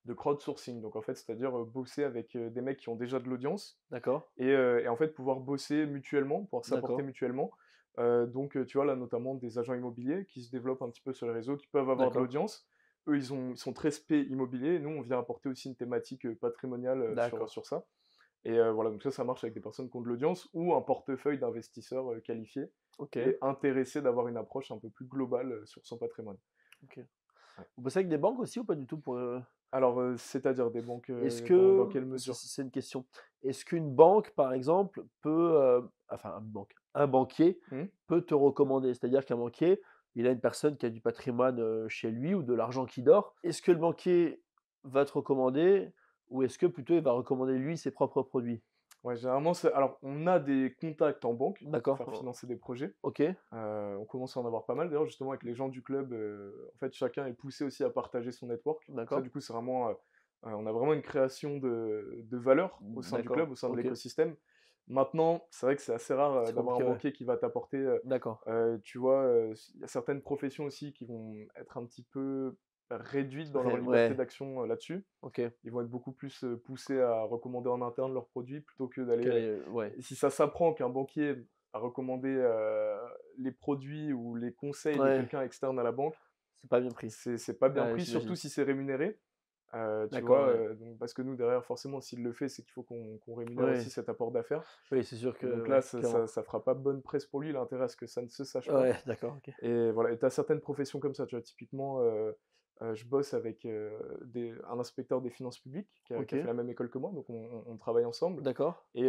de crowdsourcing. Donc en fait, c'est-à-dire euh, bosser avec euh, des mecs qui ont déjà de l'audience. D'accord. Et, euh, en fait, pouvoir bosser mutuellement, pouvoir s'apporter mutuellement. donc tu vois là notamment des agents immobiliers qui se développent un petit peu sur le réseau, qui peuvent avoir de l'audience. Eux, ils, ont, ils sont très spé immobilier. Nous, on vient apporter aussi une thématique patrimoniale sur, sur, ça. Et voilà, donc ça, ça marche avec des personnes qui ont de l'audience ou un portefeuille d'investisseurs qualifiés et intéressés d'avoir une approche un peu plus globale sur son patrimoine. Ok. Vous bossez avec des banques aussi ou pas du tout pour, alors, c'est-à-dire des banques dans, quelle mesure C'est une question. Est-ce qu'une banque, par exemple, peut, enfin, un banquier mmh. peut te recommander C'est-à-dire qu'un banquier, il a une personne qui a du patrimoine chez lui ou de l'argent qui dort. Est-ce que le banquier va te recommander ou est-ce que plutôt il va recommander lui ses propres produits Ouais, généralement, alors on a des contacts en banque pour faire oh. financer des projets. Euh, on commence à en avoir pas mal. D'ailleurs, justement, avec les gens du club, euh, en fait, chacun est poussé aussi à partager son network. D'accord. Du coup, c'est vraiment, euh, on a vraiment une création de, valeur au sein du club, au sein de l'écosystème. Maintenant, c'est vrai que c'est assez rare d'avoir un banquier qui va t'apporter. D'accord. tu vois, il y a certaines professions aussi qui vont être un petit peu réduites dans leur liberté d'action euh, là-dessus. Ok. Ils vont être beaucoup plus euh, poussés à recommander en interne leurs produits plutôt que d'aller. Euh, si ça s'apprend qu'un banquier a recommandé les produits ou les conseils de quelqu'un externe à la banque, c'est pas bien pris. C'est pas bien pris, surtout si c'est rémunéré. Euh, tu vois, parce que nous, derrière, forcément, s'il le fait, c'est qu'il faut qu'on rémunère aussi cet apport d'affaires. Oui, c'est sûr que. Donc là, ça, ça, fera pas bonne presse pour lui. Il c'est que ça ne se sache pas. d'accord. Et voilà, tu as certaines professions comme ça. Tu vois, typiquement, je bosse avec un inspecteur des finances publiques qui a, fait la même école que moi, donc on, travaille ensemble. D'accord. Et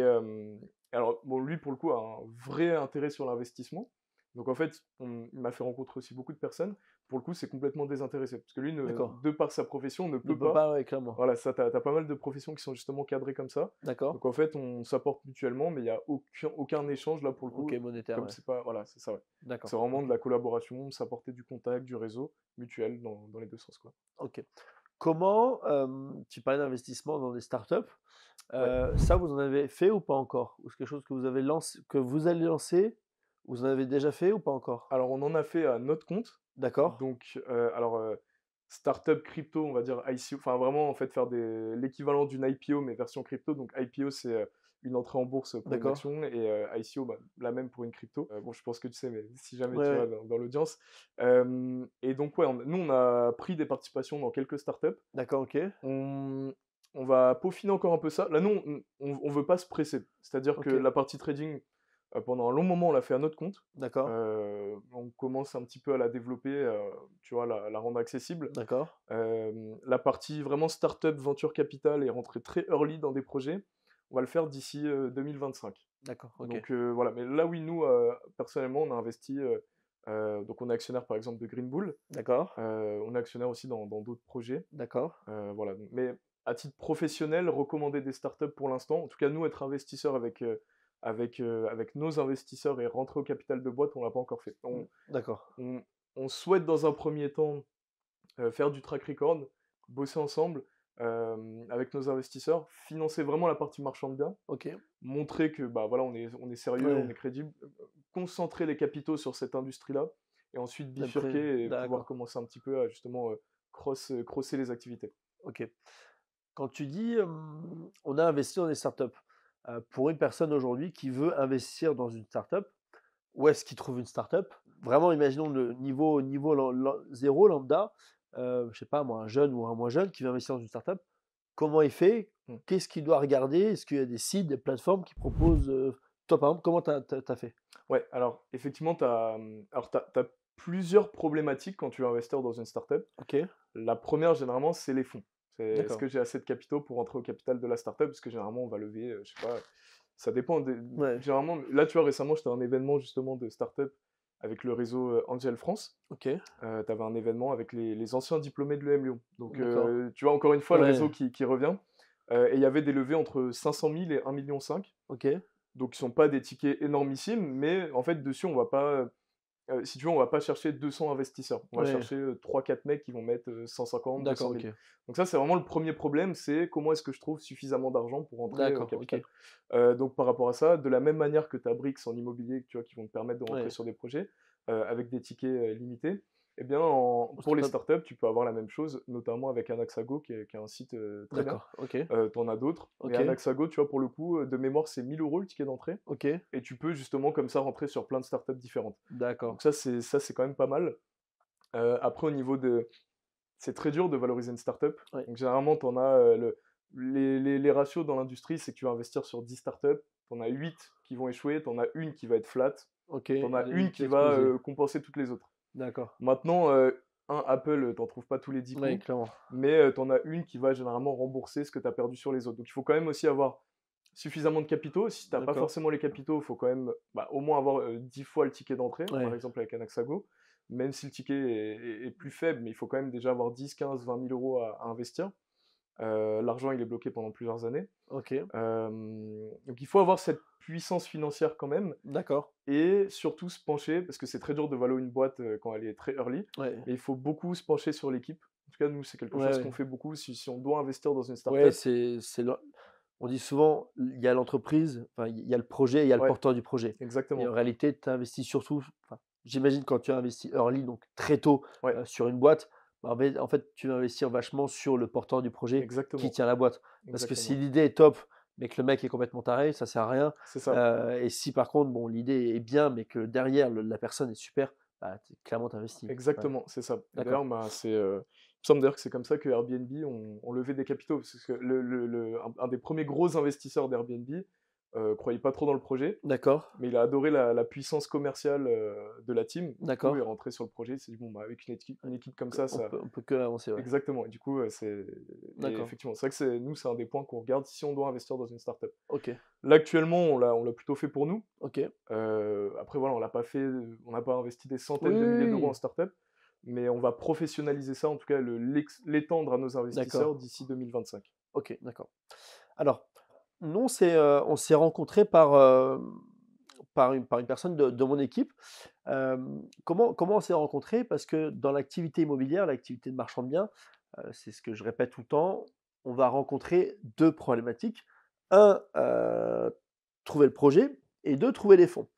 alors, lui, pour le coup, a un vrai intérêt sur l'investissement. Donc en fait, on, il m'a fait rencontrer aussi beaucoup de personnes. Pour le coup, c'est complètement désintéressé. Parce que lui, de par sa profession, ne peut, pas. pas clairement. Voilà, ça, t'as as pas mal de professions qui sont justement cadrées comme ça. D'accord. Donc en fait, on s'apporte mutuellement, mais il n'y a aucun, aucun, échange là pour le coup. Ok, monétaire. c'est pas, voilà, c'est ça. Ouais. D'accord. C'est vraiment de la collaboration, s'apporter du contact, du réseau mutuel dans, les deux sens. Quoi. Ok. Comment, euh, tu parlais d'investissement dans des startups, euh, ça vous en avez fait ou pas encore Ou c'est quelque chose que vous, avez lancé, que vous allez lancer vous en avez déjà fait ou pas encore Alors, on en a fait à notre compte. D'accord. Donc, euh, alors, start euh, startup crypto, on va dire ICO, enfin vraiment, en fait, faire des... l'équivalent d'une IPO, mais version crypto. Donc, IPO, c'est euh, une entrée en bourse pour une et ICO, bah, la même pour une crypto. bon, je pense que tu sais, mais si jamais tu vas dans, l'audience. et donc, ouais, nous, on a pris des participations dans quelques startups. D'accord, ok. On, va peaufiner encore un peu ça. Là, non, on ne veut pas se presser. C'est-à-dire que la partie trading, euh, pendant un long moment, on l'a fait à notre compte. D'accord. Euh, on commence un petit peu à la développer, euh, tu vois, la, la rendre accessible. D'accord. la partie vraiment startup, venture capital est rentrée très early dans des projets. On va le faire d'ici 2025. D'accord. Donc voilà, mais là oui, nous, personnellement, on a investi. donc on est actionnaire par exemple de Green Bull. D'accord. on est actionnaire aussi dans d'autres projets. D'accord. voilà. Mais à titre professionnel, recommander des startups pour l'instant, en tout cas nous être investisseurs avec avec, euh, avec nos investisseurs et rentrer au capital de boîte, on ne l'a pas encore fait. Mmh, d'accord. On, souhaite dans un premier temps euh, faire du track record, bosser ensemble euh, avec nos investisseurs, financer vraiment la partie marchand bien, montrer que bah, voilà, on, est, on est sérieux, on est crédible, concentrer les capitaux sur cette industrie-là et ensuite bifurquer et pouvoir commencer un petit peu à justement cross, crosser les activités. Ok. Quand tu dis on a investi dans des startups, euh, pour une personne aujourd'hui qui veut investir dans une startup Où est-ce qu'il trouve une startup Vraiment, imaginons le niveau, niveau zéro lambda, euh, je sais pas moi, un jeune ou un moins jeune qui veut investir dans une startup. Comment il fait mmh. Qu'est-ce qu'il doit regarder Est-ce qu'il y a des sites, des plateformes qui proposent euh, Toi, par exemple, comment tu as, fait Ouais, alors effectivement, tu as, as, plusieurs problématiques quand tu es investisseur dans une startup. Ok. La première, généralement, c'est les fonds est-ce que j'ai assez de capitaux pour entrer au capital de la startup Parce que généralement, on va lever, euh, je sais pas, ça dépend. Généralement, là, tu vois, récemment, j'étais à un événement justement de startup avec le réseau euh, Angel France. Ok. Euh, tu avais un événement avec les, les anciens diplômés de l'EM Lyon. Donc, tu vois, encore une fois, le réseau qui, qui revient. et il y avait des levées entre 500 000 et 1,5 million. Ok. Donc, ils ne sont pas des tickets énormissimes, mais en fait, dessus, on va pas euh, si tu veux, on va pas chercher 200 investisseurs. On va chercher 3-4 euh, mecs qui vont mettre 150, euh, 200 Donc ça, c'est vraiment le premier problème, c'est comment est-ce que je trouve suffisamment d'argent pour rentrer en capital. donc par rapport à ça, de la même manière que tu as Brix en immobilier, tu vois, qui vont te permettre de rentrer sur des projets avec des tickets limités, eh bien, pour les startups, tu peux avoir la même chose, notamment avec Anaxago, qui est, un site euh, très bien. ok. Euh, en as d'autres. Anaxago, tu vois, pour le coup, euh, de mémoire, c'est 1000 euros le ticket d'entrée. Ok. Et tu peux justement, comme ça, rentrer sur plein de startups différentes. D'accord. Donc, ça, c'est quand même pas mal. Euh, après, au niveau de. C'est très dur de valoriser une startup. Donc, généralement, tu en as. le, les, ratios dans l'industrie, c'est que tu vas investir sur 10 startups, tu en as 8 qui vont échouer, tu en as une qui va être flat, ok tu en as une qui va compenser toutes les autres. D'accord. Maintenant, euh, un Apple, euh, t'en trouves pas tous les 10 mais tu euh, t'en as une qui va généralement rembourser ce que t'as perdu sur les autres. Donc il faut quand même aussi avoir suffisamment de capitaux. Si t'as pas forcément les capitaux, il faut quand même bah, au moins avoir 10 fois le ticket d'entrée, par exemple avec Anaxago. Même si le ticket est, plus faible, mais il faut quand même déjà avoir 10, 15, 20 000 euros à investir. Euh, l'argent, il est bloqué pendant plusieurs années. Ok. Euh, donc il faut avoir cette puissance financière quand même. D'accord. Et surtout se pencher, parce que c'est très dur de valoir une boîte euh, quand elle est très early, il faut beaucoup se pencher sur l'équipe. En tout cas, nous, c'est quelque chose qu'on fait beaucoup. Si, on doit investir dans une startup. c'est on dit souvent, il y a l'entreprise, il y a le projet, il y a le porteur du projet. Exactement. Et en réalité, tu investis surtout, j'imagine quand tu investis early, donc très tôt sur une boîte, bah, en fait, tu vas investir vachement sur le porteur du projet qui tient la boîte. Parce que si l'idée est top, mais que le mec est complètement taré, ça sert à rien. Euh, et si par contre, bon, l'idée est bien, mais que derrière la personne est super, bah, tu es clairement investi. Exactement, c'est ça. c'est, euh, me semble d'ailleurs que c'est comme ça que Airbnb ont, levé des capitaux, un, des premiers gros investisseurs d'Airbnb, euh, croyait pas trop dans le projet. D'accord. Mais il a adoré la, puissance commerciale euh, de la team. D'accord. Il est rentré sur le projet. Il s'est dit, bon, bah, avec une équipe, une équipe comme ça, ça. Peut, on peut que avancer. Ouais. Exactement. Et du coup, c'est. Effectivement, c'est vrai que nous, c'est un des points qu'on regarde si on doit investir dans une startup. OK. Là, actuellement, on l'a plutôt fait pour nous. OK. Euh, après, voilà, on l'a pas fait. On n'a pas investi des centaines de milliers d'euros en startup. Mais on va professionnaliser ça, en tout cas, l'étendre à nos investisseurs d'ici 2025. OK, d'accord. Alors, non, c'est, on s'est rencontré par, par, une, personne de, mon équipe. comment, comment on s'est rencontré Parce que dans l'activité immobilière, l'activité de marchand de biens, c'est ce que je répète tout le temps, on va rencontrer deux problématiques. Un, trouver le projet et deux, trouver les fonds.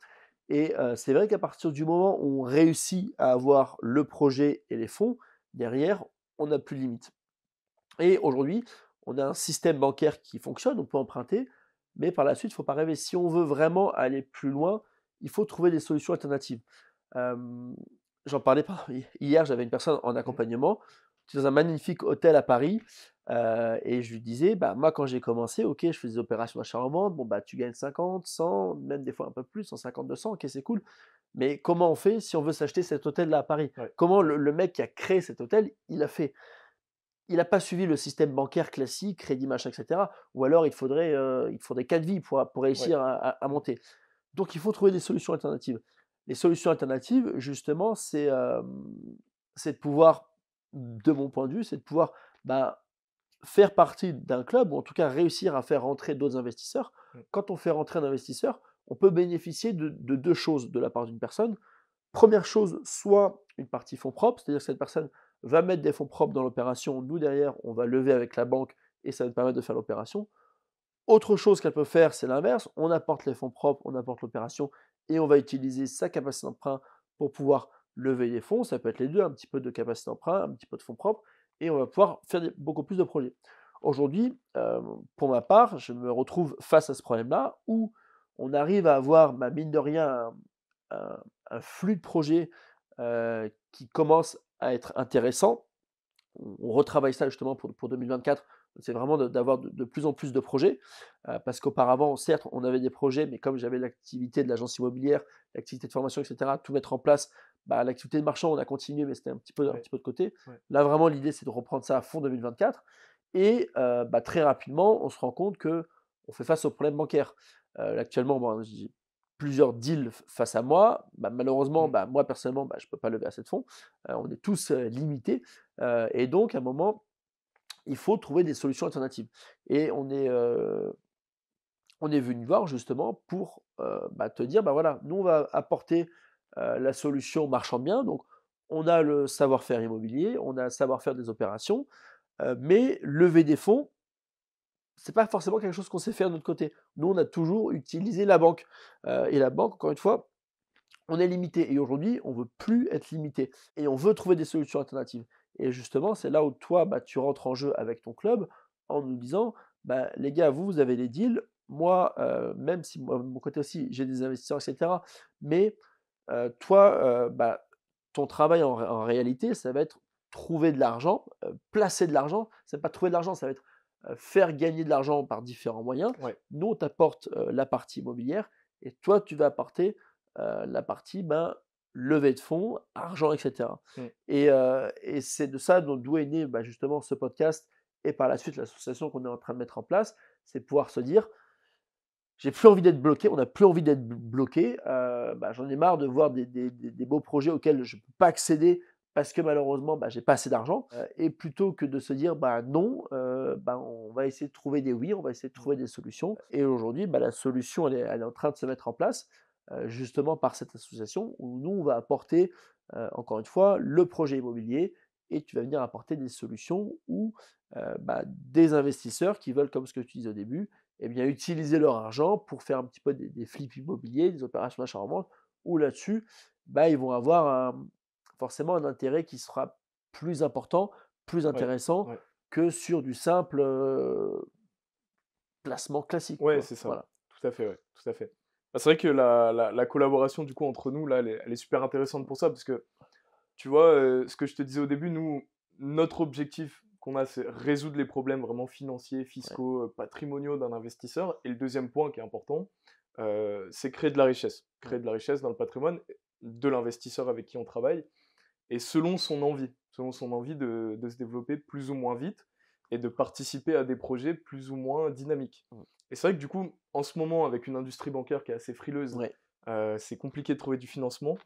Et c'est vrai qu'à partir du moment où on réussit à avoir le projet et les fonds, derrière, on n'a plus de limite. Et aujourd'hui, on a un système bancaire qui fonctionne, on peut emprunter, mais par la suite, il ne faut pas rêver. Si on veut vraiment aller plus loin, il faut trouver des solutions alternatives. J'en parlais pas. hier, j'avais une personne en mmh. accompagnement dans un magnifique hôtel à Paris et je lui disais, bah, moi quand j'ai commencé, ok, je fais des opérations dachat en bon, bah, tu gagnes 50, 100, même des fois un peu plus, 150, 200, ok, c'est cool. Mais comment on fait si on veut s'acheter cet hôtel-là à Paris Comment le, le, mec qui a créé cet hôtel, il a fait il n'a pas suivi le système bancaire classique, crédit, machin, etc. Ou alors il faudrait, euh, il faudrait quatre vies pour, réussir à, monter. Donc il faut trouver des solutions alternatives. Les solutions alternatives, justement, c'est euh, de pouvoir, de mon point de vue, c'est de pouvoir ben, faire partie d'un club, ou en tout cas réussir à faire rentrer d'autres investisseurs. Mmh. Quand on fait rentrer un investisseur, on peut bénéficier de, de deux choses de la part d'une personne. Première chose, soit une partie fonds propres, c'est-à-dire que cette personne va mettre des fonds propres dans l'opération, nous derrière, on va lever avec la banque et ça va nous permettre de faire l'opération. Autre chose qu'elle peut faire, c'est l'inverse, on apporte les fonds propres, on apporte l'opération et on va utiliser sa capacité d'emprunt pour pouvoir lever les fonds, ça peut être les deux, un petit peu de capacité d'emprunt, un petit peu de fonds propres, et on va pouvoir faire beaucoup plus de projets. Aujourd'hui, euh, pour ma part, je me retrouve face à ce problème-là où on arrive à avoir, bah, mine de rien, un, flux de projets euh, qui commence à être intéressant. On retravaille ça justement pour, pour 2024. C'est vraiment d'avoir de, plus en plus de projets. parce qu'auparavant, certes, on avait des projets, mais comme j'avais l'activité de l'agence immobilière, l'activité de formation, etc., tout mettre en place, bah, l'activité de marchand, on a continué, mais c'était un, petit peu, un petit peu de côté. Là, vraiment, l'idée, c'est de reprendre ça à fond 2024. Et bah, très rapidement, on se rend compte que on fait face aux problèmes bancaires. actuellement, bon, hein, je dis plusieurs deals face à moi. Bah, malheureusement, mmh. bah, moi personnellement, bah, je ne peux pas lever assez de fonds. Euh, on est tous limités. Euh, et donc, à un moment, il faut trouver des solutions alternatives. Et on est, on est venu voir justement pour te dire, bah, voilà, nous, on va apporter la solution marchand bien. Donc, on a le savoir-faire immobilier, on a le savoir-faire des opérations, mais lever des fonds, c'est pas forcément quelque chose qu'on sait faire de notre côté. Nous, on a toujours utilisé la banque. Euh, et la banque, encore une fois, on est limité. Et aujourd'hui, on veut plus être limité. Et on veut trouver des solutions alternatives. Et justement, c'est là où toi, bah, tu rentres en jeu avec ton club en nous disant, bah, les gars, vous, vous avez des deals. Moi, euh, même si de mon côté aussi, j'ai des investisseurs, etc. Mais euh, toi, bah, ton travail en, en, réalité, ça va être trouver de l'argent, placer de l'argent. C'est pas trouver de l'argent, ça va être euh, faire gagner de l'argent par différents moyens. Nous, on t'apporte euh, la partie immobilière et toi, tu vas apporter euh, la partie ben, levée de fonds, argent, etc. Mmh. Et, c'est de ça d'où est né bah, justement ce podcast et par la suite l'association qu'on est en train de mettre en place, c'est pouvoir se dire j'ai plus envie d'être bloqué, on n'a plus envie d'être bloqué, bah, j'en ai marre de voir des, des, des, des beaux projets auxquels je ne peux pas accéder parce que malheureusement, bah, j'ai pas assez d'argent. Euh, et plutôt que de se dire, bah, non, euh, bah, on va essayer de trouver des oui, on va essayer de mmh. trouver des solutions. Et aujourd'hui, bah, la solution, elle est, en train de se mettre en place, euh, justement par cette association, où nous, on va apporter, encore une fois, le projet immobilier, et tu vas venir apporter des solutions où bah, des investisseurs qui veulent, comme ce que tu disais au début, eh bien, utiliser leur argent pour faire un petit peu des, flips immobiliers, des opérations d'achat-revente, où là-dessus, bah, ils vont avoir un, forcément un intérêt qui sera plus important, plus intéressant que sur du simple placement classique. Oui, c'est ça. Tout à fait, tout à fait. Bah, c'est vrai que la, collaboration du coup entre nous là, elle est, super intéressante pour ça parce que tu vois, ce que je te disais au début, nous, notre objectif qu'on a, c'est résoudre les problèmes vraiment financiers, fiscaux, patrimoniaux d'un investisseur. Et le deuxième point qui est important, c'est créer de la richesse, mmh. créer de la richesse dans le patrimoine de l'investisseur avec qui on travaille et selon son envie, selon son envie de, se développer plus ou moins vite et de participer à des projets plus ou moins dynamiques. Et c'est vrai que du coup, en ce moment, avec une industrie bancaire qui est assez frileuse, euh, c'est compliqué de trouver du financement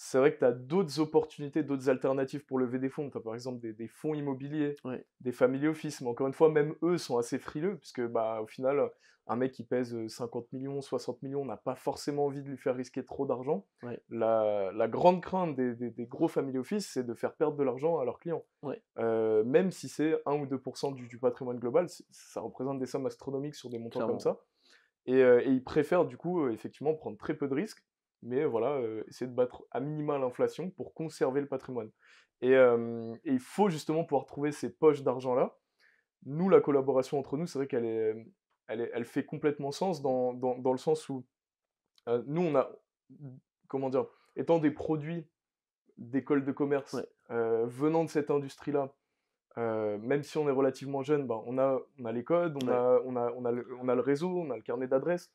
c'est vrai que tu as d'autres opportunités, d'autres alternatives pour lever des fonds. Tu as par exemple des, fonds immobiliers, des family office, mais encore une fois, même eux sont assez frileux, puisque bah, au final, un mec qui pèse 50 euh, millions, 60 millions, n'a pas forcément envie de lui faire risquer trop d'argent. La, grande crainte des, gros family office, c'est de faire perdre de l'argent à leurs clients. Euh, même si c'est 1 ou 2% du, du, patrimoine global, ça représente des sommes astronomiques sur des montants comme ça. Euh, et, ils préfèrent du coup, effectivement, prendre très peu de risques mais voilà, essayer de battre à minima l'inflation pour conserver le patrimoine. Et, il faut justement pouvoir trouver ces poches d'argent-là. Nous, la collaboration entre nous, c'est vrai qu'elle est, elle, est, elle fait complètement sens dans, dans, dans le sens où nous, on a, comment dire, étant des produits d'école de commerce venant de cette industrie-là, même si on est relativement jeune, bah, on, a, on a les codes, on, a, on, a, on, a le, on, a, le, réseau, on a le carnet d'adresses.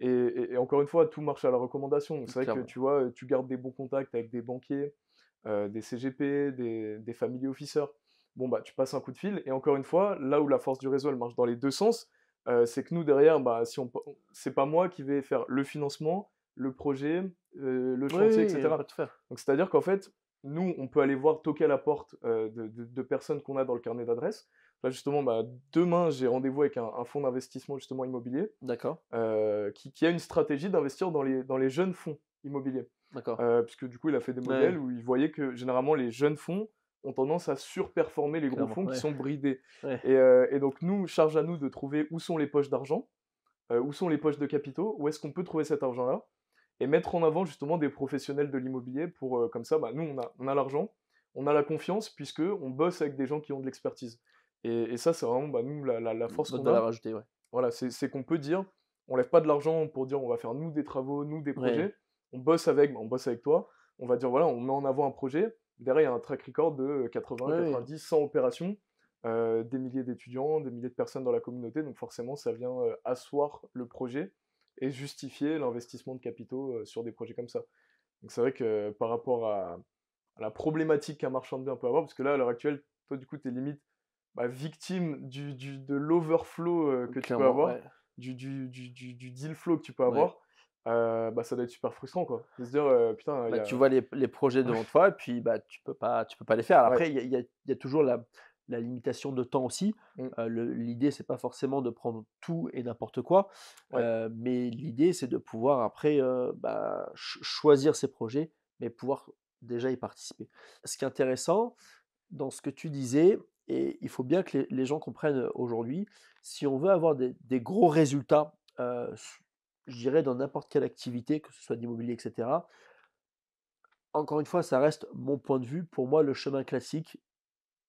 Et, encore une fois, tout marche à la recommandation. C'est vrai que tu vois, tu gardes des bons contacts avec des banquiers, des CGP, des, des family officers. Bon, bah, tu passes un coup de fil. Et encore une fois, là où la force du réseau, elle marche dans les deux sens, c'est que nous, derrière, bah, si on, c'est pas moi qui vais faire le financement, le projet, le chantier, etc. Donc, c'est-à-dire qu'en fait, nous, on peut aller voir, toquer à la porte de, personnes qu'on a dans le carnet d'adresse. Là, justement, bah, demain, j'ai rendez-vous avec un, un fonds d'investissement, justement, immobilier. D'accord qui, a une stratégie d'investir dans les, dans les jeunes fonds immobiliers. D'accord. Euh, puisque du coup, il a fait des modèles où il voyait que généralement les jeunes fonds ont tendance à surperformer les gros fonds qui sont bridés. Euh, et, donc, nous, charge à nous de trouver où sont les poches d'argent, euh, où sont les poches de capitaux, où est-ce qu'on peut trouver cet argent-là, et mettre en avant justement des professionnels de l'immobilier pour, comme ça, bah, nous, on a, on a l'argent, on a la confiance, puisque on bosse avec des gens qui ont de l'expertise. Et, ça, c'est vraiment, bah, nous, la, force qu'on a. la Voilà, c'est qu'on peut dire, on ne lève pas de l'argent pour dire on va faire nous des travaux, nous des projets. On bosse avec, ben, on bosse avec toi. On va dire voilà, on met en avant un projet. Derrière, il y a un track record de 80, 90, 100 opérations, euh, des milliers d'étudiants, des milliers de personnes dans la communauté. Donc forcément, ça vient euh, asseoir le projet et justifier l'investissement de capitaux euh, sur des projets comme ça. Donc c'est vrai que par rapport à, la problématique qu'un marchand de biens peut avoir, parce que là, à l'heure actuelle, toi, du coup, tu es limite bah, victime de l'overflow que tu peux avoir du, du, du, du, deal flow que tu peux avoir, euh, bah, ça doit être super frustrant. Quoi. dire, bah, Tu vois les, les projets devant toi et puis bah, tu ne peux, pas, tu peux pas les faire. Après, il y, y a, toujours la, la, limitation de temps aussi. Euh, l'idée, c'est pas forcément de prendre tout et n'importe quoi, mais l'idée, c'est de pouvoir après bah, choisir ses projets, mais pouvoir déjà y participer. Ce qui est intéressant dans ce que tu disais, et il faut bien que les, gens comprennent aujourd'hui, si on veut avoir des, gros résultats, euh, je dirais dans n'importe quelle activité, que ce soit d'immobilier, etc., encore une fois, ça reste mon point de vue. Pour moi, le chemin classique,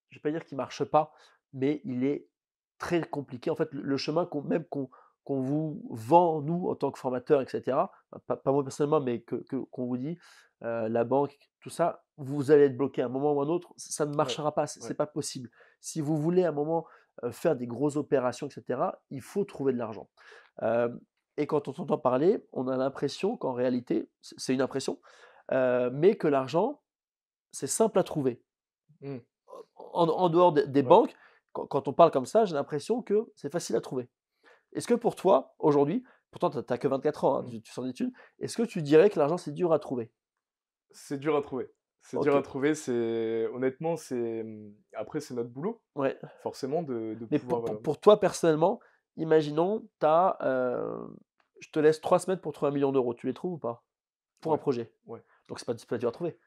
je ne vais pas dire qu'il ne marche pas, mais il est très compliqué. En fait, le chemin qu'on, même qu'on qu'on vous vend, nous, en tant que formateur, etc., pas, moi personnellement, mais qu'on que, qu'on vous dit, euh, la banque, tout ça, vous allez être bloqué à un moment ou à un autre, ça ne marchera pas, c'est n'est pas possible. Si vous voulez à un moment euh, faire des grosses opérations, etc., il faut trouver de l'argent. Euh, et quand on entend parler, on a l'impression qu'en réalité, c'est une impression, mais que l'argent, c'est simple à trouver. Mmh. En, dehors des, banques, quand on parle comme ça, j'ai l'impression que c'est facile à trouver. Est-ce que pour toi, aujourd'hui, pourtant hein, mmh. tu n'as que 24 ans, tu, sors d'études, est-ce que tu dirais que l'argent c'est dur à trouver C'est dur à trouver. C'est dur à trouver. C'est honnêtement, c'est mmh, après c'est notre boulot. Ouais. Forcément de. pouvoir, euh pour, toi personnellement, imaginons, as, euh, je te laisse trois semaines pour trouver un million d'euros. Tu les trouves ou pas pour un projet Ouais. Donc c'est pas, pas dur à trouver.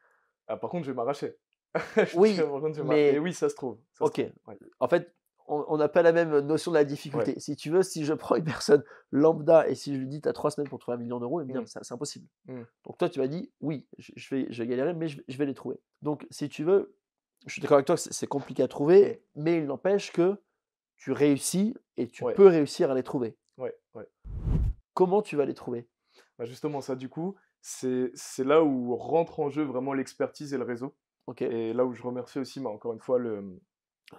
Ah, par contre, je vais m'arracher. oui, oui, ça se trouve. ok. En fait, on n'a pas la même notion de la difficulté. Si tu veux, si je prends une personne lambda et si je lui dis tu as trois semaines pour trouver un million d'euros, mmh. c'est impossible. Mmh. Donc toi, tu m'as dit oui, je vais, je vais galérer, mais je, vais les trouver. Donc si tu veux, je suis d'accord avec toi c'est compliqué à trouver, mais il n'empêche que tu réussis et tu peux réussir à les trouver. Comment tu vas les trouver bah, Justement, ça, du coup, c'est là où rentre en jeu vraiment l'expertise et le réseau. Et là où je remercie aussi, bah, encore une fois, le,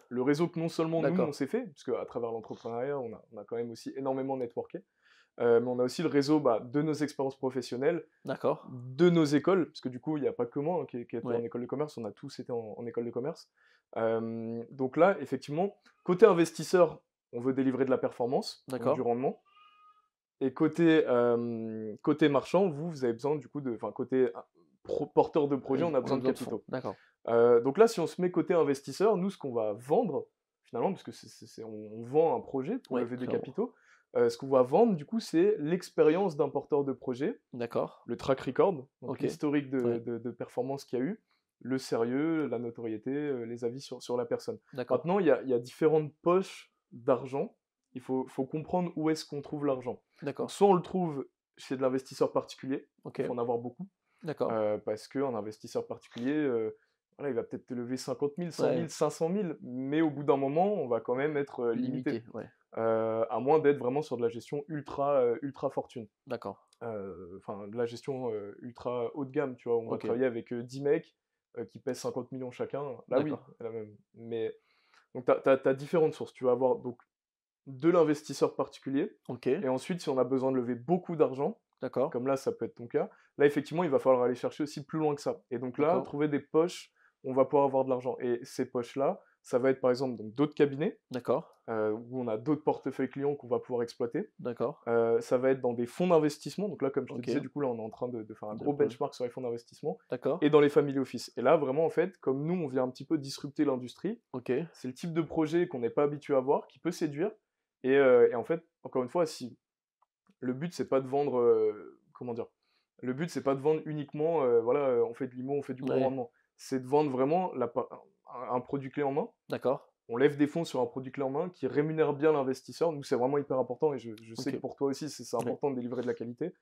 le réseau que non seulement nous on s'est fait, parce à travers l'entrepreneuriat on a, quand même aussi énormément networké, euh, mais on a aussi le réseau bah, de nos expériences professionnelles, de nos écoles, parce que du coup il n'y a pas que moi hein, qui, qui en école de commerce, on a tous été en, école de commerce. Euh, donc là effectivement, côté investisseur, on veut délivrer de la performance, du rendement. Et côté, euh, côté marchand, vous, vous avez besoin du coup de, côté porteur de projet on a besoin de capitaux. D'accord. Euh, donc là, si on se met côté investisseur, nous, ce qu'on va vendre, finalement, parce que on, vend un projet pour lever des capitaux, euh, ce qu'on va vendre, du coup, c'est l'expérience d'un porteur de projet. D'accord. Le track record, donc l'historique de, performance qu'il y a eu, le sérieux, la notoriété, euh, les avis sur, sur la personne. Maintenant, il y, a, différentes poches d'argent. Il faut, faut comprendre où est-ce qu'on trouve l'argent. D'accord. Soit on le trouve chez de l'investisseur particulier, il faut en avoir beaucoup. D'accord. Euh, parce qu'un investisseur particulier, euh, voilà, il va peut-être te lever 50 000, 100 000, 500 000, mais au bout d'un moment, on va quand même être euh, limité. à moins d'être vraiment sur de la gestion ultra ultra fortune. D'accord. Enfin, de la gestion ultra haut de gamme, tu vois. On va travailler avec 10 mecs qui pèsent 50 millions chacun. Là, oui, même. Mais donc, tu as, différentes sources. Tu vas avoir donc de l'investisseur particulier. Et ensuite, si on a besoin de lever beaucoup d'argent, D'accord. Comme là, ça peut être ton cas. Là, effectivement, il va falloir aller chercher aussi plus loin que ça. Et donc là, trouver des poches, on va pouvoir avoir de l'argent. Et ces poches-là, ça va être par exemple dans d'autres cabinets. D'accord. Euh, où on a d'autres portefeuilles clients qu'on va pouvoir exploiter. D'accord. Euh, ça va être dans des fonds d'investissement. Donc là, comme je te disais, du coup, là, on est en train de, faire un gros benchmark sur les fonds d'investissement. D'accord. Et dans les family office. Et là, vraiment, en fait, comme nous, on vient un petit peu disrupter l'industrie. Ok. C'est le type de projet qu'on n'est pas habitué à voir, qui peut séduire. Et, euh, et en fait, encore une fois, si le but c'est pas de vendre comment dire le but c'est pas de vendre uniquement voilà on fait de l'IMO on fait du grand rendement c'est de vendre vraiment la, un, produit clé en main d'accord on lève des fonds sur un produit clé en main qui rémunère bien l'investisseur nous c'est vraiment hyper important et je, sais que pour toi aussi c'est important de délivrer de la qualité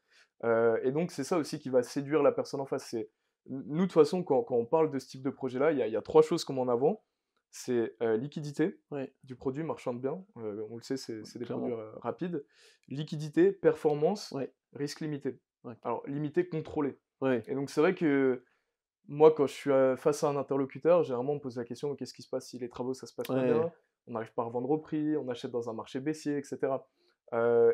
et donc c'est ça aussi qui va séduire la personne en face nous de toute façon quand, on parle de ce type de projet là il y, y, a trois choses qu'on en avant c'est euh, liquidité du produit marchand de biens. Euh, on le sait, c'est des produits euh, rapides. Liquidité, performance, risque limité. Alors, limité, contrôlé. Et donc, c'est vrai que moi, quand je suis face à un interlocuteur, généralement, on me pose la question qu'est-ce qui se passe si les travaux, ça se passe pas bien On n'arrive pas à revendre au prix, on achète dans un marché baissier, etc.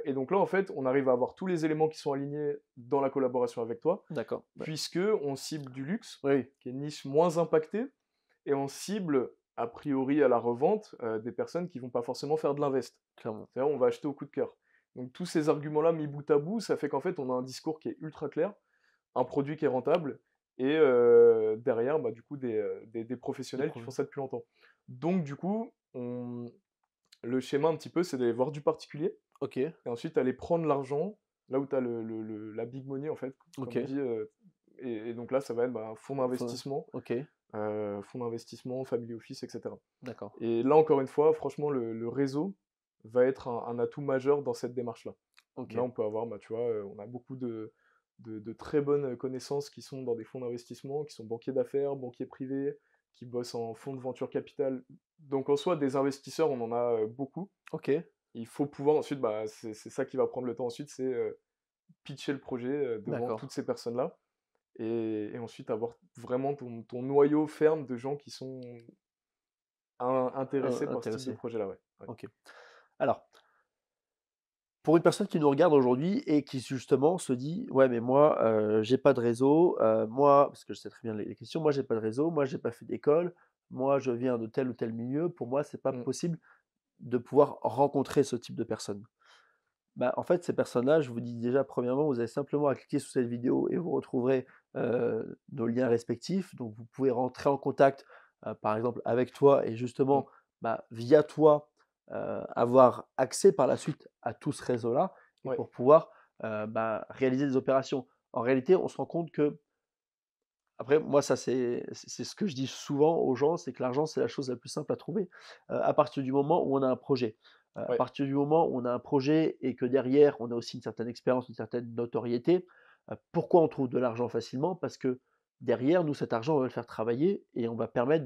et donc là, en fait, on arrive à avoir tous les éléments qui sont alignés dans la collaboration avec toi. D'accord. Puisque on cible du luxe, qui est une niche moins impactée, et on cible a priori à la revente euh, des personnes qui vont pas forcément faire de l'invest. Clairement. cest à on va acheter au coup de cœur. Donc tous ces arguments-là mis bout à bout, ça fait qu'en fait on a un discours qui est ultra clair, un produit qui est rentable et euh, derrière bah, du coup des, euh, professionnels qui font ça depuis longtemps. Donc du coup, le schéma un petit peu c'est d'aller voir du particulier Ok. et ensuite aller prendre l'argent là où tu as le, la big money en fait. et, donc là ça va être un bah, fonds d'investissement. Ok euh, fonds d'investissement, family office, etc. D'accord. Et là, encore une fois, franchement, le, réseau va être un, atout majeur dans cette démarche-là. Là, on peut avoir, bah, tu vois, euh, on a beaucoup de, très bonnes euh, connaissances qui sont dans des fonds d'investissement, qui sont banquiers d'affaires, banquiers privés, qui bossent en fonds de venture capital. Donc, en soi, des investisseurs, on en a beaucoup. Ok. Il faut pouvoir ensuite, bah, c'est ça qui va prendre le temps ensuite, c'est pitcher le projet devant toutes ces personnes-là et, ensuite avoir vraiment ton, noyau ferme de gens qui sont intéressés, par ce projet-là. Ouais. Ok. Alors, pour une personne qui nous regarde aujourd'hui et qui justement se dit ouais mais moi euh, j'ai pas de réseau euh, moi parce que je sais très bien les questions moi j'ai pas de réseau moi j'ai pas fait d'école moi je viens de tel ou tel milieu pour moi c'est pas mmh. possible de pouvoir rencontrer ce type de personnes bah, en fait ces personnes là je vous dis déjà premièrement vous avez simplement à cliquer sous cette vidéo et vous retrouverez nos liens respectifs. Donc vous pouvez rentrer en contact, par exemple, avec toi et mmh. justement, bah, via toi, avoir accès par la suite à tout ce réseau-là pour pouvoir bah, réaliser des opérations. En réalité, on se rend compte que après, moi, ça, c'est ce que je dis souvent aux gens, c'est que l'argent, c'est la chose la plus simple à trouver. à partir du moment où on a un projet, à partir du moment où on a un projet et que derrière, on a aussi une certaine expérience, une certaine notoriété, pourquoi on trouve de l'argent facilement Parce que derrière, nous, cet argent, on va le faire travailler et on va permettre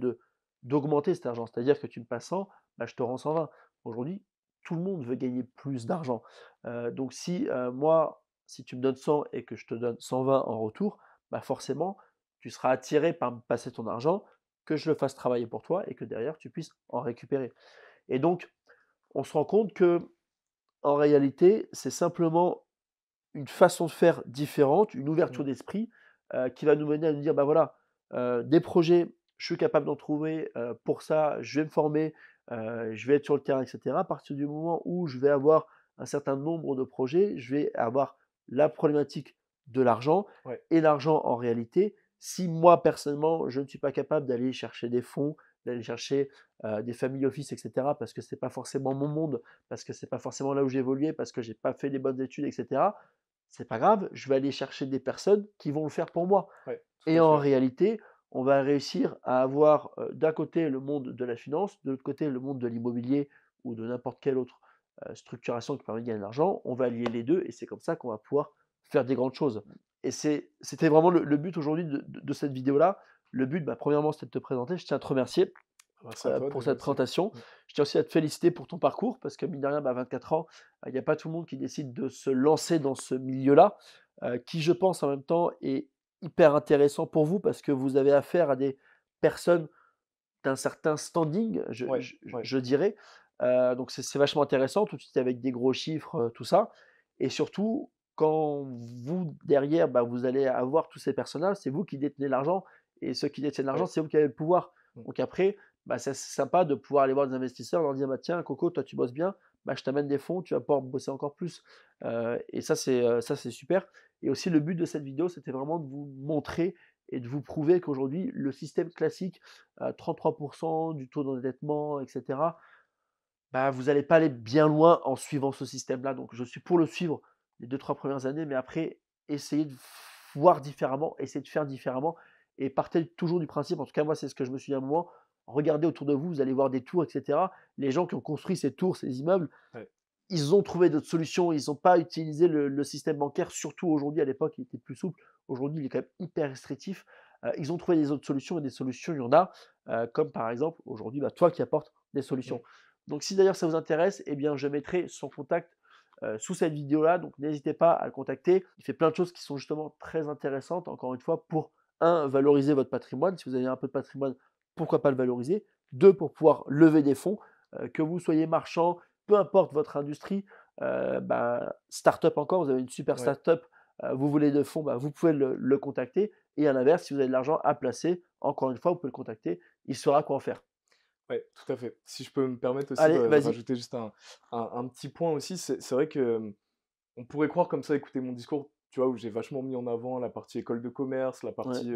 d'augmenter cet argent. C'est-à-dire que tu me passes 100, bah, je te rends 120. Aujourd'hui, tout le monde veut gagner plus d'argent. donc si moi, si tu me donnes 100 et que je te donne 120 en retour, bah forcément, tu seras attiré par me passer ton argent, que je le fasse travailler pour toi et que derrière, tu puisses en récupérer. Et donc, on se rend compte que en réalité, c'est simplement une façon de faire différente, une ouverture mmh. d'esprit euh, qui va nous mener à nous dire, ben bah voilà, euh, des projets, je suis capable d'en trouver, euh, pour ça, je vais me former, je vais être sur le terrain, etc. À partir du moment où je vais avoir un certain nombre de projets, je vais avoir la problématique de l'argent, et l'argent en réalité, si moi personnellement, je ne suis pas capable d'aller chercher des fonds, d'aller chercher des family office, etc. Parce que c'est pas forcément mon monde, parce que c'est pas forcément là où j'ai évolué, parce que j'ai pas fait les bonnes études, etc c'est pas grave, je vais aller chercher des personnes qui vont le faire pour moi. et en réalité, on va réussir à avoir d'un côté le monde de la finance, de l'autre côté le monde de l'immobilier ou de n'importe quelle autre structuration qui permet de gagner de l'argent. On va lier les deux et c'est comme ça qu'on va pouvoir faire des grandes choses. Et c'était vraiment le, but aujourd'hui de, cette vidéo-là. Le but, bah, premièrement, c'était de te présenter. Je tiens à te remercier pour cette présentation. Je tiens aussi à te féliciter pour ton parcours parce que, mine de rien, à bah, 24 ans, il n'y a pas tout le monde qui décide de se lancer dans ce milieu-là, euh, qui, je pense, en même temps, est hyper intéressant pour vous parce que vous avez affaire à des personnes d'un certain standing, je, dirais. Euh, donc c'est vachement intéressant, tout de suite avec des gros chiffres, euh, tout ça. Et surtout, quand vous, derrière, bah, vous allez avoir tous ces personnages, c'est vous qui détenez l'argent. Et ceux qui détiennent l'argent, c'est vous qui avez le pouvoir. Mmh. Donc après, bah, c'est sympa de pouvoir aller voir des investisseurs, leur dire bah, tiens, Coco, toi tu bosses bien, bah, je t'amène des fonds, tu vas pouvoir bosser encore plus. et ça, c'est ça c'est super. Et aussi, le but de cette vidéo, c'était vraiment de vous montrer et de vous prouver qu'aujourd'hui, le système classique, 33% du taux d'endettement, etc., bah, vous n'allez pas aller bien loin en suivant ce système-là. Donc, je suis pour le suivre les 2-3 premières années, mais après, essayez de voir différemment, essayez de faire différemment et partez toujours du principe, en tout cas, moi, c'est ce que je me suis dit à un moment, Regardez autour de vous, vous allez voir des tours, etc. Les gens qui ont construit ces tours, ces immeubles, ils ont trouvé d'autres solutions. Ils n'ont pas utilisé le, système bancaire, surtout aujourd'hui. À l'époque, il était plus souple. Aujourd'hui, il est quand même hyper restrictif. Euh, ils ont trouvé des autres solutions et des solutions, il y en a, euh, comme par exemple aujourd'hui, bah, toi qui apportes des solutions. Donc, si d'ailleurs ça vous intéresse, eh bien, je mettrai son contact euh, sous cette vidéo-là. Donc, n'hésitez pas à le contacter. Il fait plein de choses qui sont justement très intéressantes, encore une fois, pour un, valoriser votre patrimoine. Si vous avez un peu de patrimoine, pourquoi pas le valoriser Deux, pour pouvoir lever des fonds. Euh, que vous soyez marchand, peu importe votre industrie, euh, ben, start-up encore, vous avez une super start-up, euh, vous voulez de fonds, ben, vous pouvez le, contacter. Et à l'inverse, si vous avez de l'argent à placer, encore une fois, vous pouvez le contacter, il saura quoi en faire. Oui, tout à fait. Si je peux me permettre aussi rajouter juste un, petit point aussi, c'est vrai que on pourrait croire comme ça, écouter mon discours, tu vois, où j'ai vachement mis en avant la partie école de commerce, la partie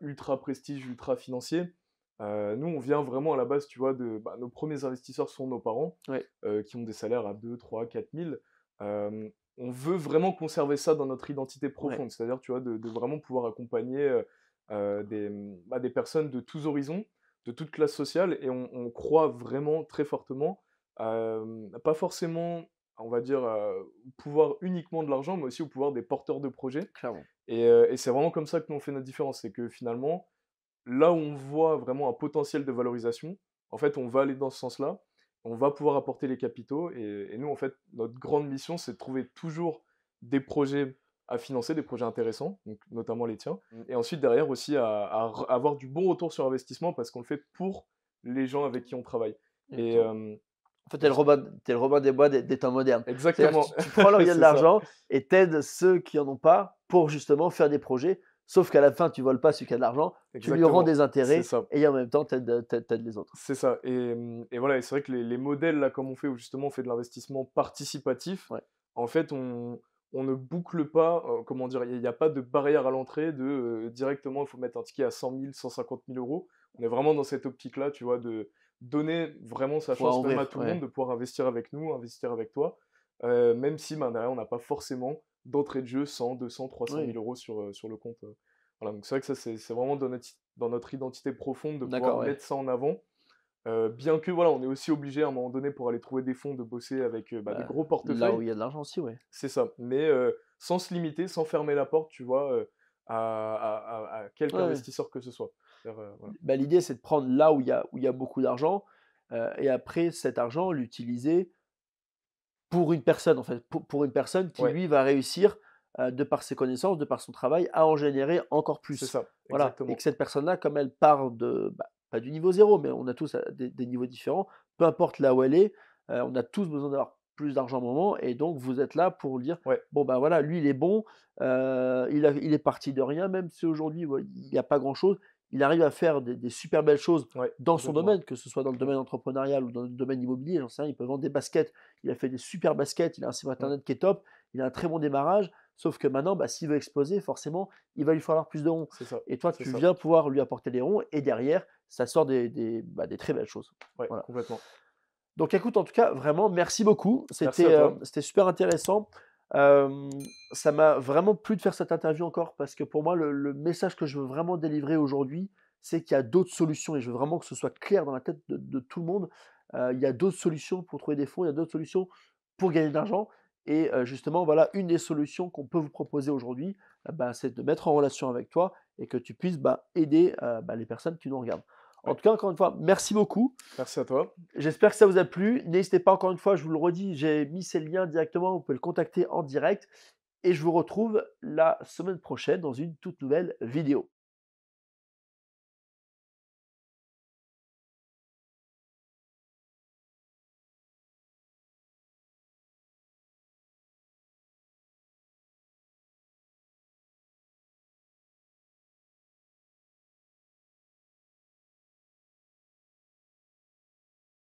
ultra prestige, ultra financier. Euh, nous, on vient vraiment à la base, tu vois, de bah, nos premiers investisseurs sont nos parents, euh, qui ont des salaires à 2, 3, 4 000. on veut vraiment conserver ça dans notre identité profonde, c'est-à-dire, tu vois, de, vraiment pouvoir accompagner euh, bah, des, personnes de tous horizons, de toute classe sociale, et on, croit vraiment très fortement, pas forcément, on va dire, au pouvoir uniquement de l'argent, mais aussi au pouvoir des porteurs de projets. Clairement. Et, et c'est vraiment comme ça que nous on fait notre différence, c'est que finalement, là où on voit vraiment un potentiel de valorisation, en fait, on va aller dans ce sens-là, on va pouvoir apporter les capitaux. Et, nous, en fait, notre grande mission, c'est de trouver toujours des projets à financer, des projets intéressants, donc notamment les tiens. Mmh. Et ensuite, derrière aussi, à, avoir du bon retour sur investissement parce qu'on le fait pour les gens avec qui on travaille. Et. en fait, t'es Robin, es le Robin des Bois des, temps modernes. Exactement. Tu, prends de l'argent et t'aides ceux qui en ont pas pour justement faire des projets Sauf qu'à la fin, tu voles pas celui qui a de l'argent, tu lui rends des intérêts et en même temps, tu aides, euh, les autres. C'est ça. Et, hum, voilà, c'est vrai que les, modèles, là, comme on fait, où justement on fait de l'investissement participatif, en fait, on, ne boucle pas, euh, comment dire, il n'y a, pas de barrière à l'entrée de euh, directement, il faut mettre un ticket à 100 000, 150 000 euros. On est vraiment dans cette optique-là, tu vois, de donner vraiment sa chance même à tout le monde de pouvoir investir avec nous, investir avec toi, même si ben, derrière, on n'a pas forcément d'entrée de jeu 100, 200, 300 000 euros sur, euh, sur le compte. Euh. Voilà, donc c'est vrai que ça, c'est vraiment dans notre, dans notre, identité profonde de pouvoir mettre ça en avant. Euh, bien que voilà, on est aussi obligé à un moment donné pour aller trouver des fonds de bosser avec bah, des bah, gros portefeuilles. Là où il y a de l'argent aussi, ouais. C'est ça, mais sans se limiter, sans fermer la porte, tu vois, à, à, à, quelque investisseur que ce soit. Bah, l'idée, c'est de prendre là où il y où il y a beaucoup d'argent et après cet argent, l'utiliser pour une personne, en fait, pour, une personne qui, lui, va réussir, de par ses connaissances, de par son travail, à en générer encore plus. C'est ça. Voilà. Et que cette personne-là, comme elle part de, bah, pas du niveau zéro, mais on a tous des, niveaux différents, peu importe là où elle est, on a tous besoin d'avoir plus d'argent au moment, et donc vous êtes là pour dire, bon ben bah, voilà, lui il est bon, il, il est parti de rien, même si aujourd'hui il n'y a pas grand-chose, il arrive à faire des, super belles choses dans son domaine, que ce soit dans le domaine entrepreneurial ou dans le domaine immobilier, j'en il peut vendre des baskets, il a fait des super baskets, il a un site internet qui est top, il a un très bon démarrage, sauf que maintenant, bah, s'il veut exploser, forcément, il va lui falloir plus de ronds. et toi, tu viens pouvoir lui apporter les ronds, et derrière, ça sort des, bah, très belles choses. complètement. Donc écoute, en tout cas, vraiment, merci beaucoup. Euh, c'était super intéressant ça m'a vraiment plu de faire cette interview encore parce que pour moi, le, message que je veux vraiment délivrer aujourd'hui, c'est qu'il y a d'autres solutions et je veux vraiment que ce soit clair dans la tête de, tout le monde. il y a d'autres solutions pour trouver des fonds, il y a d'autres solutions pour gagner de l'argent. Et justement, voilà, une des solutions qu'on peut vous proposer aujourd'hui, bah, c'est de mettre en relation avec toi et que tu puisses bah, aider bah, les personnes qui nous regardent. En tout cas, encore une fois, merci beaucoup. Merci à toi. J'espère que ça vous a plu. N'hésitez pas, encore une fois, je vous le redis, j'ai mis ces liens directement, vous pouvez le contacter en direct. Et je vous retrouve la semaine prochaine dans une toute nouvelle vidéo.